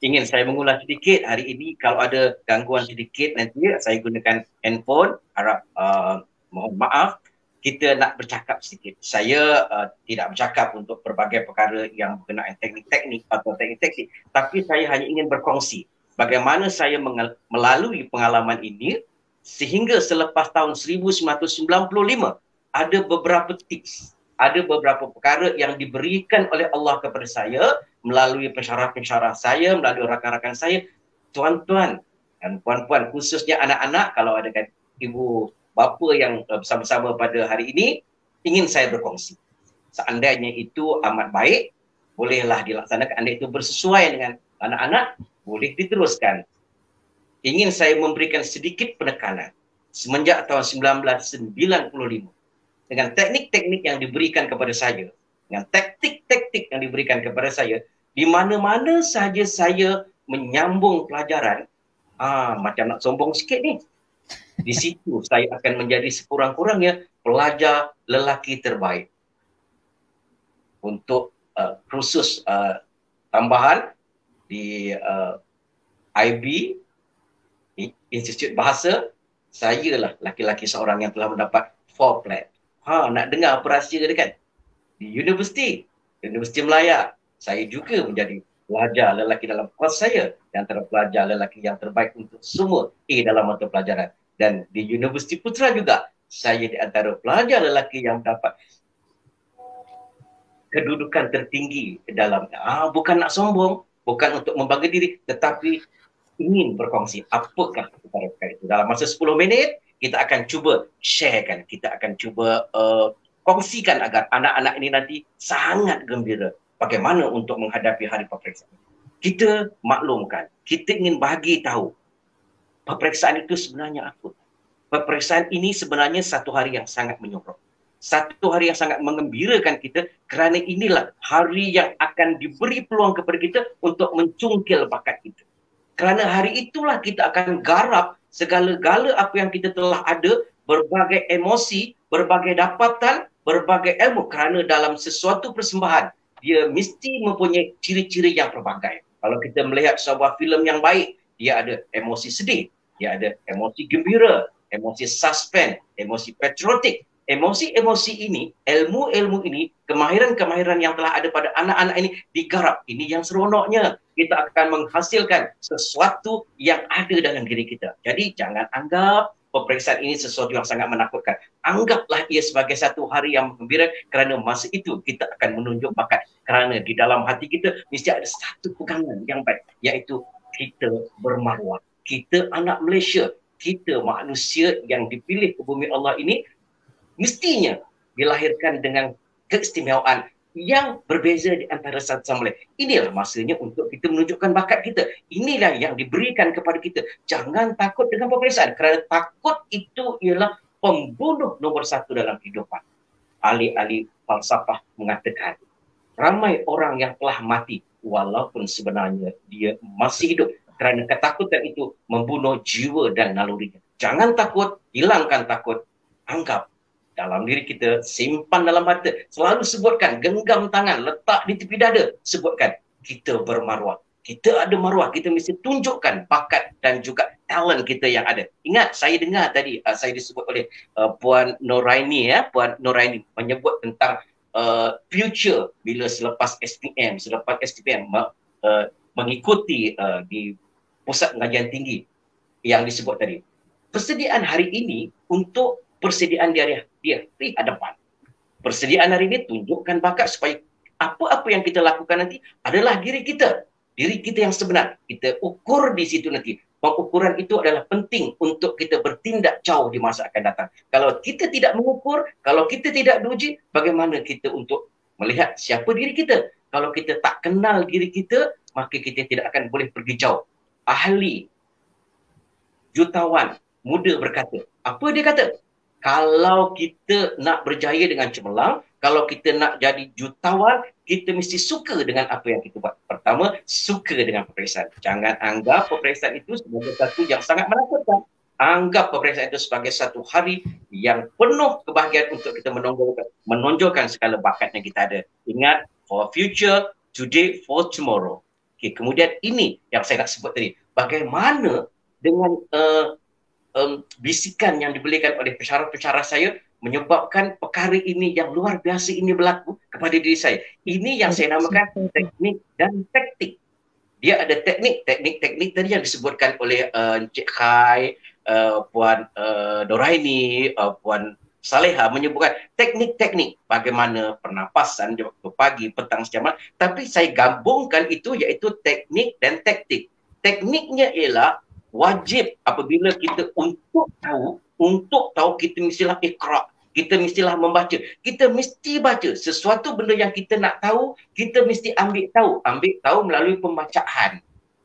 Speaker 4: Ingin saya mengulas sedikit hari ini kalau ada gangguan sedikit nanti saya gunakan handphone harap uh, mohon maaf kita nak bercakap sedikit. Saya uh, tidak bercakap untuk berbagai perkara yang berkenaan teknik-teknik atau teknik-teknik. Tapi saya hanya ingin berkongsi bagaimana saya melalui pengalaman ini sehingga selepas tahun 1995 ada beberapa tips, ada beberapa perkara yang diberikan oleh Allah kepada saya melalui pensyarah-pensyarah saya, melalui rakan-rakan saya, tuan-tuan dan puan-puan khususnya anak-anak kalau ada kan ibu apa yang eh, bersama-sama pada hari ini ingin saya berkongsi. Seandainya itu amat baik, bolehlah dilaksanakan. Anda itu bersesuaian dengan anak-anak, boleh diteruskan. Ingin saya memberikan sedikit penekanan semenjak tahun 1995 dengan teknik-teknik yang diberikan kepada saya, dengan taktik-taktik yang diberikan kepada saya, di mana-mana saja saya menyambung pelajaran, ah macam nak sombong sikit ni, di situ saya akan menjadi sekurang-kurangnya pelajar lelaki terbaik. Untuk uh, khusus uh, tambahan di uh, IB, Institut Bahasa, saya lah lelaki laki seorang yang telah mendapat 4 plat. Ha, nak dengar apa rahsia dia kan? Di universiti, Universiti Melayu, saya juga menjadi pelajar lelaki dalam kelas saya yang terpelajar lelaki yang terbaik untuk semua A dalam mata pelajaran dan di Universiti Putra juga saya di antara pelajar lelaki yang dapat kedudukan tertinggi dalam ah bukan nak sombong bukan untuk membangga diri tetapi ingin berkongsi apakah perkara itu dalam masa 10 minit kita akan cuba sharekan kita akan cuba uh, kongsikan agar anak-anak ini nanti sangat gembira bagaimana untuk menghadapi hari peperiksaan kita maklumkan kita ingin bagi tahu peperiksaan itu sebenarnya apa? Peperiksaan ini sebenarnya satu hari yang sangat menyorok. Satu hari yang sangat mengembirakan kita kerana inilah hari yang akan diberi peluang kepada kita untuk mencungkil bakat kita. Kerana hari itulah kita akan garap segala-gala apa yang kita telah ada, berbagai emosi, berbagai dapatan, berbagai ilmu. Kerana dalam sesuatu persembahan, dia mesti mempunyai ciri-ciri yang berbagai. Kalau kita melihat sebuah filem yang baik, dia ada emosi sedih. Dia ada emosi gembira, emosi suspend, emosi patriotik. Emosi-emosi ini, ilmu-ilmu ini, kemahiran-kemahiran yang telah ada pada anak-anak ini digarap. Ini yang seronoknya. Kita akan menghasilkan sesuatu yang ada dalam diri kita. Jadi jangan anggap peperiksaan ini sesuatu yang sangat menakutkan. Anggaplah ia sebagai satu hari yang gembira kerana masa itu kita akan menunjuk bakat. Kerana di dalam hati kita mesti ada satu pegangan yang baik, iaitu kita bermaruah kita anak Malaysia, kita manusia yang dipilih ke bumi Allah ini mestinya dilahirkan dengan keistimewaan yang berbeza di antara satu sama lain. Inilah masanya untuk kita menunjukkan bakat kita. Inilah yang diberikan kepada kita. Jangan takut dengan pemeriksaan kerana takut itu ialah pembunuh nombor satu dalam kehidupan. Ali-ali falsafah mengatakan ramai orang yang telah mati walaupun sebenarnya dia masih hidup kerana ketakutan itu membunuh jiwa dan nalurinya. Jangan takut, hilangkan takut. Anggap dalam diri kita, simpan dalam mata. Selalu sebutkan, genggam tangan, letak di tepi dada. Sebutkan, kita bermaruah. Kita ada maruah, kita mesti tunjukkan bakat dan juga talent kita yang ada. Ingat, saya dengar tadi, uh, saya disebut oleh uh, Puan Noraini, ya, Puan Noraini menyebut tentang uh, future bila selepas SPM, selepas SPM uh, mengikuti uh, di pusat pengajian tinggi yang disebut tadi. Persediaan hari ini untuk persediaan dia hari di hadapan. Persediaan hari ini tunjukkan bakat supaya apa-apa yang kita lakukan nanti adalah diri kita. Diri kita yang sebenar. Kita ukur di situ nanti. Pengukuran itu adalah penting untuk kita bertindak jauh di masa akan datang. Kalau kita tidak mengukur, kalau kita tidak diuji, bagaimana kita untuk melihat siapa diri kita? Kalau kita tak kenal diri kita, maka kita tidak akan boleh pergi jauh ahli jutawan muda berkata, apa dia kata? Kalau kita nak berjaya dengan cemerlang, kalau kita nak jadi jutawan, kita mesti suka dengan apa yang kita buat. Pertama, suka dengan peperiksaan. Jangan anggap peperiksaan itu sebagai satu yang sangat menakutkan. Anggap peperiksaan itu sebagai satu hari yang penuh kebahagiaan untuk kita menonjolkan, menonjolkan segala bakat yang kita ada. Ingat, for future, today for tomorrow. Okay, kemudian ini yang saya nak sebut tadi. Bagaimana dengan uh, um, bisikan yang diberikan oleh pesara-pesara saya menyebabkan perkara ini yang luar biasa ini berlaku kepada diri saya. Ini yang saya namakan teknik dan taktik. Dia ada teknik, teknik, teknik tadi yang disebutkan oleh uh, Encik Khai, uh, Puan uh, Doraini, uh, Puan Saleha menyebutkan teknik-teknik bagaimana pernafasan di waktu pagi, petang, setiap malam. Tapi saya gabungkan itu iaitu teknik dan taktik. Tekniknya ialah wajib apabila kita untuk tahu, untuk tahu kita mestilah ikhra, kita mestilah membaca. Kita mesti baca sesuatu benda yang kita nak tahu, kita mesti ambil tahu. Ambil tahu melalui pembacaan.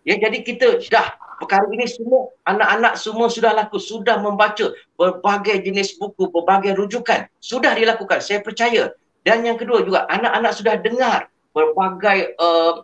Speaker 4: Ya, jadi kita dah perkara ini semua anak-anak semua sudah laku, sudah membaca berbagai jenis buku, berbagai rujukan. Sudah dilakukan, saya percaya. Dan yang kedua juga, anak-anak sudah dengar berbagai uh,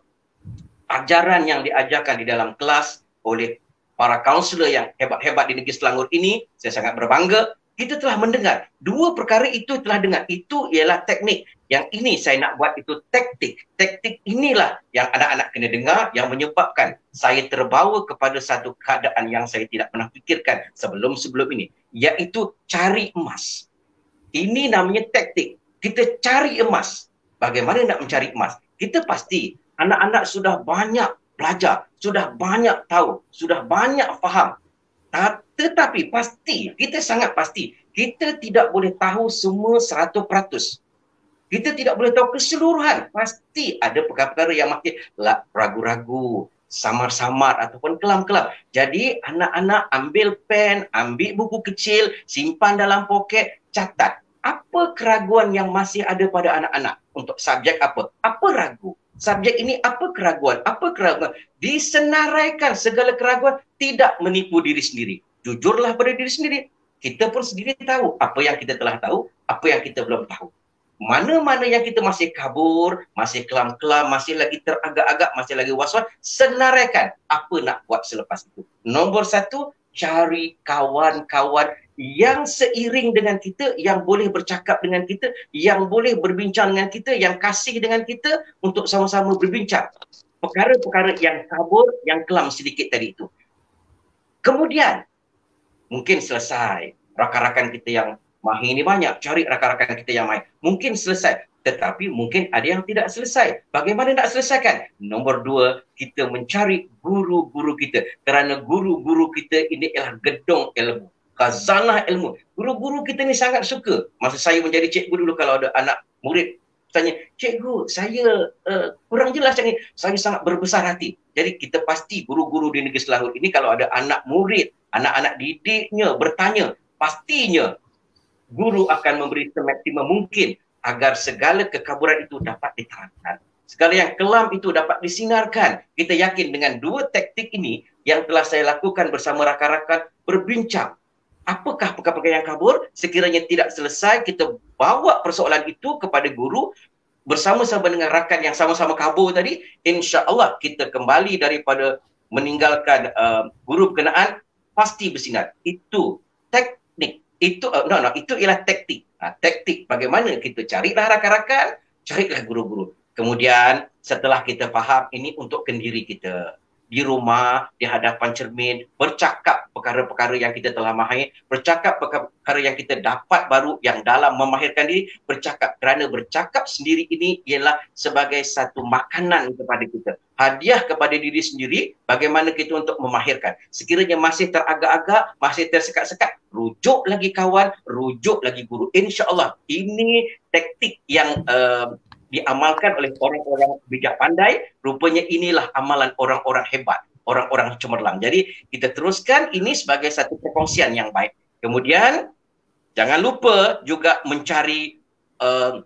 Speaker 4: ajaran yang diajarkan di dalam kelas oleh para kaunselor yang hebat-hebat di negeri Selangor ini. Saya sangat berbangga. Kita telah mendengar. Dua perkara itu telah dengar. Itu ialah teknik yang ini saya nak buat itu taktik. Taktik inilah yang anak-anak kena dengar yang menyebabkan saya terbawa kepada satu keadaan yang saya tidak pernah fikirkan sebelum-sebelum ini. Iaitu cari emas. Ini namanya taktik. Kita cari emas. Bagaimana nak mencari emas? Kita pasti anak-anak sudah banyak belajar, sudah banyak tahu, sudah banyak faham. Tetapi pasti, kita sangat pasti, kita tidak boleh tahu semua 100% kita tidak boleh tahu keseluruhan. Pasti ada perkara-perkara yang masih ragu-ragu, samar-samar ataupun kelam-kelam. Jadi anak-anak ambil pen, ambil buku kecil, simpan dalam poket, catat. Apa keraguan yang masih ada pada anak-anak? Untuk subjek apa? Apa ragu? Subjek ini apa keraguan? Apa keraguan? Disenaraikan segala keraguan tidak menipu diri sendiri. Jujurlah pada diri sendiri. Kita pun sendiri tahu apa yang kita telah tahu, apa yang kita belum tahu mana-mana yang kita masih kabur, masih kelam-kelam, masih lagi teragak-agak, masih lagi was-was, senaraikan apa nak buat selepas itu. Nombor satu, cari kawan-kawan yang seiring dengan kita, yang boleh bercakap dengan kita, yang boleh berbincang dengan kita, yang kasih dengan kita untuk sama-sama berbincang. Perkara-perkara yang kabur, yang kelam sedikit tadi itu. Kemudian, mungkin selesai rakan-rakan kita yang Mahi ini banyak. Cari rakan-rakan kita yang main. Mungkin selesai. Tetapi mungkin ada yang tidak selesai. Bagaimana nak selesaikan? Nombor dua, kita mencari guru-guru kita. Kerana guru-guru kita ini adalah gedung ilmu. kazanah ilmu. Guru-guru kita ni sangat suka. Masa saya menjadi cikgu dulu kalau ada anak murid tanya, cikgu saya uh, kurang jelas macam Saya sangat berbesar hati. Jadi kita pasti guru-guru di negeri Selangor ini kalau ada anak murid, anak-anak didiknya bertanya, pastinya guru akan memberi semaksimum mungkin agar segala kekaburan itu dapat diterangkan. Segala yang kelam itu dapat disinarkan. Kita yakin dengan dua taktik ini yang telah saya lakukan bersama rakan-rakan berbincang. Apakah perkara-perkara yang kabur? Sekiranya tidak selesai, kita bawa persoalan itu kepada guru bersama-sama dengan rakan yang sama-sama kabur tadi. InsyaAllah kita kembali daripada meninggalkan uh, guru berkenaan pasti bersinar. Itu taktik itu uh, no no itu ialah taktik uh, taktik bagaimana kita carilah rakan-rakan carilah guru-guru kemudian setelah kita faham ini untuk kendiri kita di rumah, di hadapan cermin, bercakap perkara-perkara yang kita telah mahir, bercakap perkara yang kita dapat baru yang dalam memahirkan diri, bercakap. Kerana bercakap sendiri ini ialah sebagai satu makanan kepada kita. Hadiah kepada diri sendiri bagaimana kita untuk memahirkan. Sekiranya masih teragak-agak, masih tersekat-sekat, rujuk lagi kawan, rujuk lagi guru. InsyaAllah ini taktik yang uh, diamalkan oleh orang-orang bijak pandai, rupanya inilah amalan orang-orang hebat, orang-orang cemerlang. Jadi kita teruskan ini sebagai satu perkongsian yang baik. Kemudian jangan lupa juga mencari uh,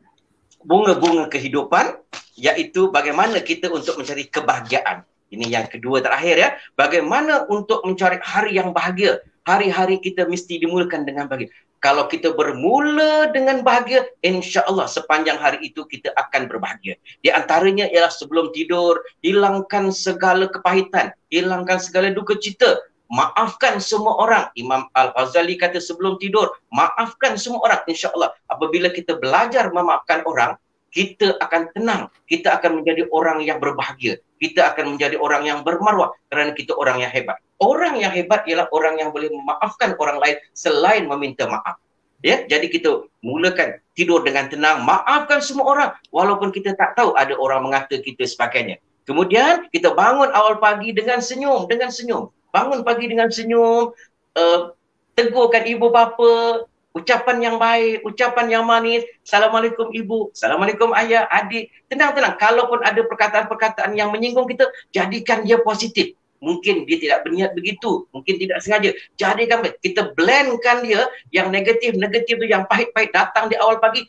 Speaker 4: bunga-bunga kehidupan iaitu bagaimana kita untuk mencari kebahagiaan. Ini yang kedua terakhir ya. Bagaimana untuk mencari hari yang bahagia? Hari-hari kita mesti dimulakan dengan bahagia kalau kita bermula dengan bahagia, insya Allah sepanjang hari itu kita akan berbahagia. Di antaranya ialah sebelum tidur, hilangkan segala kepahitan, hilangkan segala duka cita, maafkan semua orang. Imam Al-Ghazali kata sebelum tidur, maafkan semua orang. Insya Allah apabila kita belajar memaafkan orang, kita akan tenang, kita akan menjadi orang yang berbahagia kita akan menjadi orang yang bermarwah kerana kita orang yang hebat. Orang yang hebat ialah orang yang boleh memaafkan orang lain selain meminta maaf. Ya, jadi kita mulakan tidur dengan tenang, maafkan semua orang walaupun kita tak tahu ada orang mengata kita sebagainya. Kemudian kita bangun awal pagi dengan senyum, dengan senyum. Bangun pagi dengan senyum, uh, eh, tegurkan ibu bapa, ucapan yang baik, ucapan yang manis. Assalamualaikum ibu, assalamualaikum ayah, adik. Tenang-tenang, kalaupun ada perkataan-perkataan yang menyinggung kita, jadikan dia positif. Mungkin dia tidak berniat begitu, mungkin tidak sengaja. Jadi Jadikan kita blendkan dia yang negatif-negatif tu yang pahit-pahit datang di awal pagi,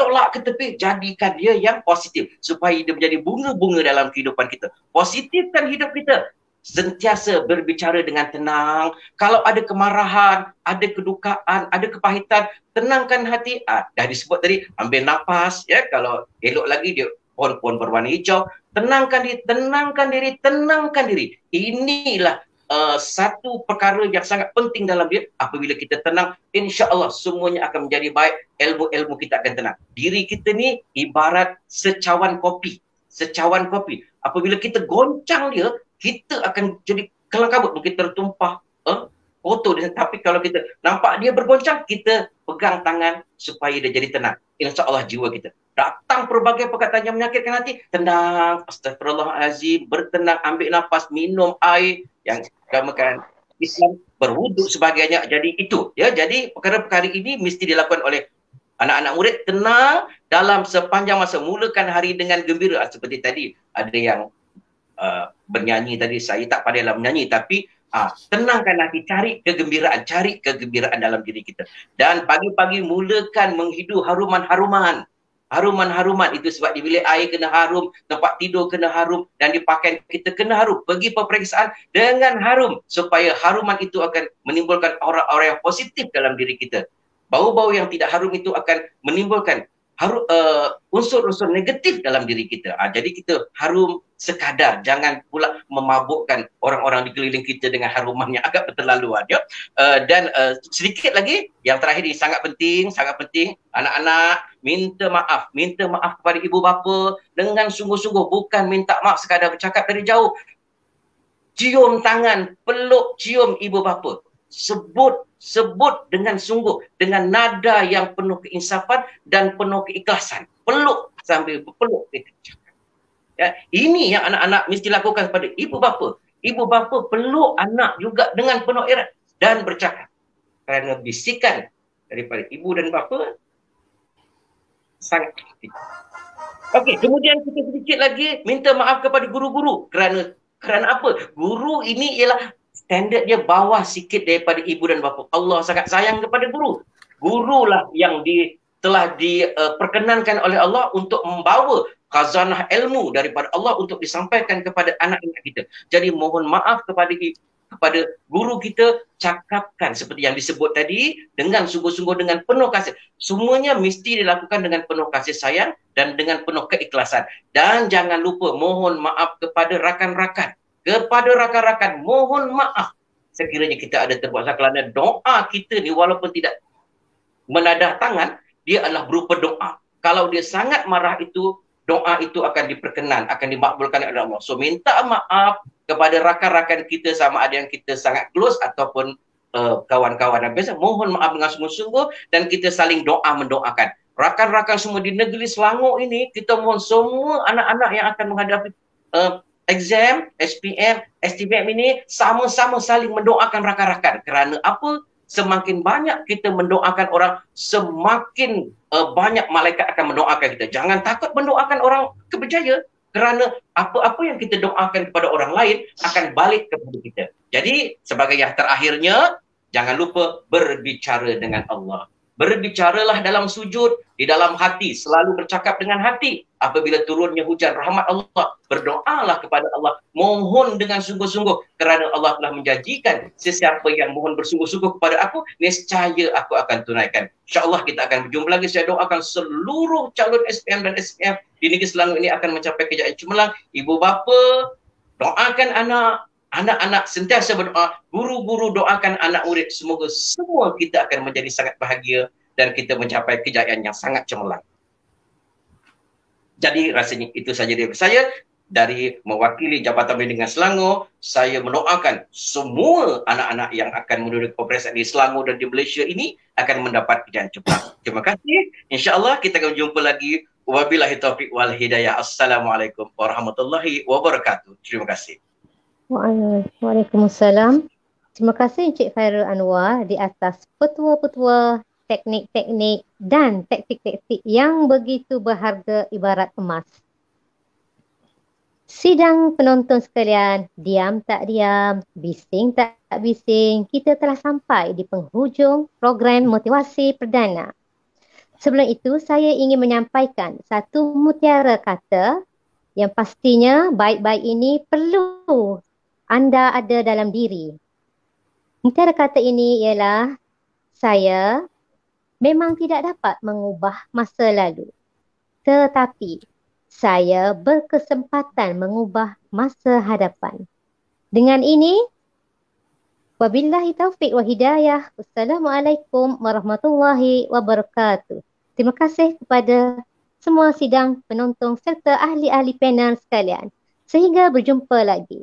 Speaker 4: tolak ke tepi, jadikan dia yang positif supaya dia menjadi bunga-bunga dalam kehidupan kita. Positifkan hidup kita, sentiasa berbicara dengan tenang. Kalau ada kemarahan, ada kedukaan, ada kepahitan, tenangkan hati. Ah, dah disebut tadi, ambil nafas. Ya, kalau elok lagi dia pohon-pohon berwarna hijau. Tenangkan diri, tenangkan diri, tenangkan diri. Inilah uh, satu perkara yang sangat penting dalam diri. Apabila kita tenang, insya Allah semuanya akan menjadi baik. Ilmu-ilmu kita akan tenang. Diri kita ni ibarat secawan kopi. Secawan kopi. Apabila kita goncang dia, kita akan jadi kelang kabut mungkin tertumpah eh, kotor dia tapi kalau kita nampak dia bergoncang kita pegang tangan supaya dia jadi tenang Insya Allah jiwa kita datang pelbagai perkataan yang menyakitkan hati tenang astagfirullahalazim bertenang ambil nafas minum air yang gamakan Islam berwuduk sebagainya jadi itu ya jadi perkara-perkara ini mesti dilakukan oleh anak-anak murid tenang dalam sepanjang masa mulakan hari dengan gembira seperti tadi ada yang Uh, bernyanyi tadi saya tak padailah menyanyi tapi uh, tenangkan hati cari kegembiraan cari kegembiraan dalam diri kita dan pagi-pagi mulakan menghidu haruman-haruman haruman-haruman itu sebab di bilik air kena harum tempat tidur kena harum dan dipakai kita kena harum pergi peperiksaan dengan harum supaya haruman itu akan menimbulkan aura-aura yang positif dalam diri kita bau-bau yang tidak harum itu akan menimbulkan haru, uh, unsur-unsur negatif dalam diri kita. Uh, jadi kita harum sekadar, jangan pula memabukkan orang-orang di keliling kita dengan haruman yang agak keterlaluan. Ya? Uh, dan uh, sedikit lagi, yang terakhir ini sangat penting, sangat penting, anak-anak minta maaf, minta maaf kepada ibu bapa dengan sungguh-sungguh, bukan minta maaf sekadar bercakap dari jauh. Cium tangan, peluk cium ibu bapa sebut sebut dengan sungguh dengan nada yang penuh keinsafan dan penuh keikhlasan peluk sambil peluk kita cakap ya ini yang anak-anak mesti lakukan kepada ibu bapa ibu bapa peluk anak juga dengan penuh erat dan bercakap kerana bisikan daripada ibu dan bapa sangat penting okey kemudian kita sedikit lagi minta maaf kepada guru-guru kerana kerana apa? Guru ini ialah standard dia bawah sikit daripada ibu dan bapa. Allah sangat sayang kepada guru. Gurulah yang di, telah diperkenankan eh, uh, oleh Allah untuk membawa khazanah ilmu daripada Allah untuk disampaikan kepada anak-anak kita. Jadi mohon maaf kepada kepada guru kita cakapkan seperti yang disebut tadi dengan sungguh-sungguh dengan penuh kasih. Semuanya mesti dilakukan dengan penuh kasih sayang dan dengan penuh keikhlasan. Dan jangan lupa mohon maaf kepada rakan-rakan kepada rakan-rakan mohon maaf sekiranya kita ada terbuat salah kerana doa kita ni walaupun tidak menadah tangan dia adalah berupa doa kalau dia sangat marah itu doa itu akan diperkenan akan dimakbulkan oleh Allah so minta maaf kepada rakan-rakan kita sama ada yang kita sangat close ataupun uh, kawan-kawan dan biasa mohon maaf dengan sungguh-sungguh dan kita saling doa mendoakan rakan-rakan semua di negeri Selangor ini kita mohon semua anak-anak yang akan menghadapi uh, exam, SPM, STPM ini sama-sama saling mendoakan rakan-rakan. Kerana apa? Semakin banyak kita mendoakan orang, semakin uh, banyak malaikat akan mendoakan kita. Jangan takut mendoakan orang keberjaya kerana apa-apa yang kita doakan kepada orang lain akan balik kepada kita. Jadi sebagai yang terakhirnya, jangan lupa berbicara dengan Allah berbicaralah dalam sujud di dalam hati selalu bercakap dengan hati apabila turunnya hujan rahmat Allah berdoalah kepada Allah mohon dengan sungguh-sungguh kerana Allah telah menjanjikan sesiapa yang mohon bersungguh-sungguh kepada aku niscaya aku akan tunaikan insyaallah kita akan berjumpa lagi saya doakan seluruh calon SPM dan SPM di negeri Selangor ini akan mencapai kejayaan cemerlang ibu bapa doakan anak anak-anak sentiasa berdoa, guru-guru doakan anak murid semoga semua kita akan menjadi sangat bahagia dan kita mencapai kejayaan yang sangat cemerlang. Jadi rasanya itu saja dari saya dari mewakili Jabatan Pendidikan Selangor, saya mendoakan semua anak-anak yang akan menduduki operasi di Selangor dan di Malaysia ini akan mendapat kejayaan cepat. Terima kasih. InsyaAllah kita akan jumpa lagi. Wabillahi taufiq wal hidayah. Assalamualaikum warahmatullahi wabarakatuh. Terima kasih.
Speaker 1: Waalaikumsalam. Terima kasih Encik Khairul Anwar di atas petua-petua teknik-teknik dan teknik-teknik yang begitu berharga ibarat emas. Sidang penonton sekalian, diam tak diam, bising tak bising, kita telah sampai di penghujung program motivasi perdana. Sebelum itu, saya ingin menyampaikan satu mutiara kata yang pastinya baik-baik ini perlu anda ada dalam diri. Antara kata ini ialah saya memang tidak dapat mengubah masa lalu. Tetapi saya berkesempatan mengubah masa hadapan. Dengan ini, wabillahi taufiq wa hidayah. Assalamualaikum warahmatullahi wabarakatuh. Terima kasih kepada semua sidang penonton serta ahli-ahli panel sekalian. Sehingga berjumpa lagi.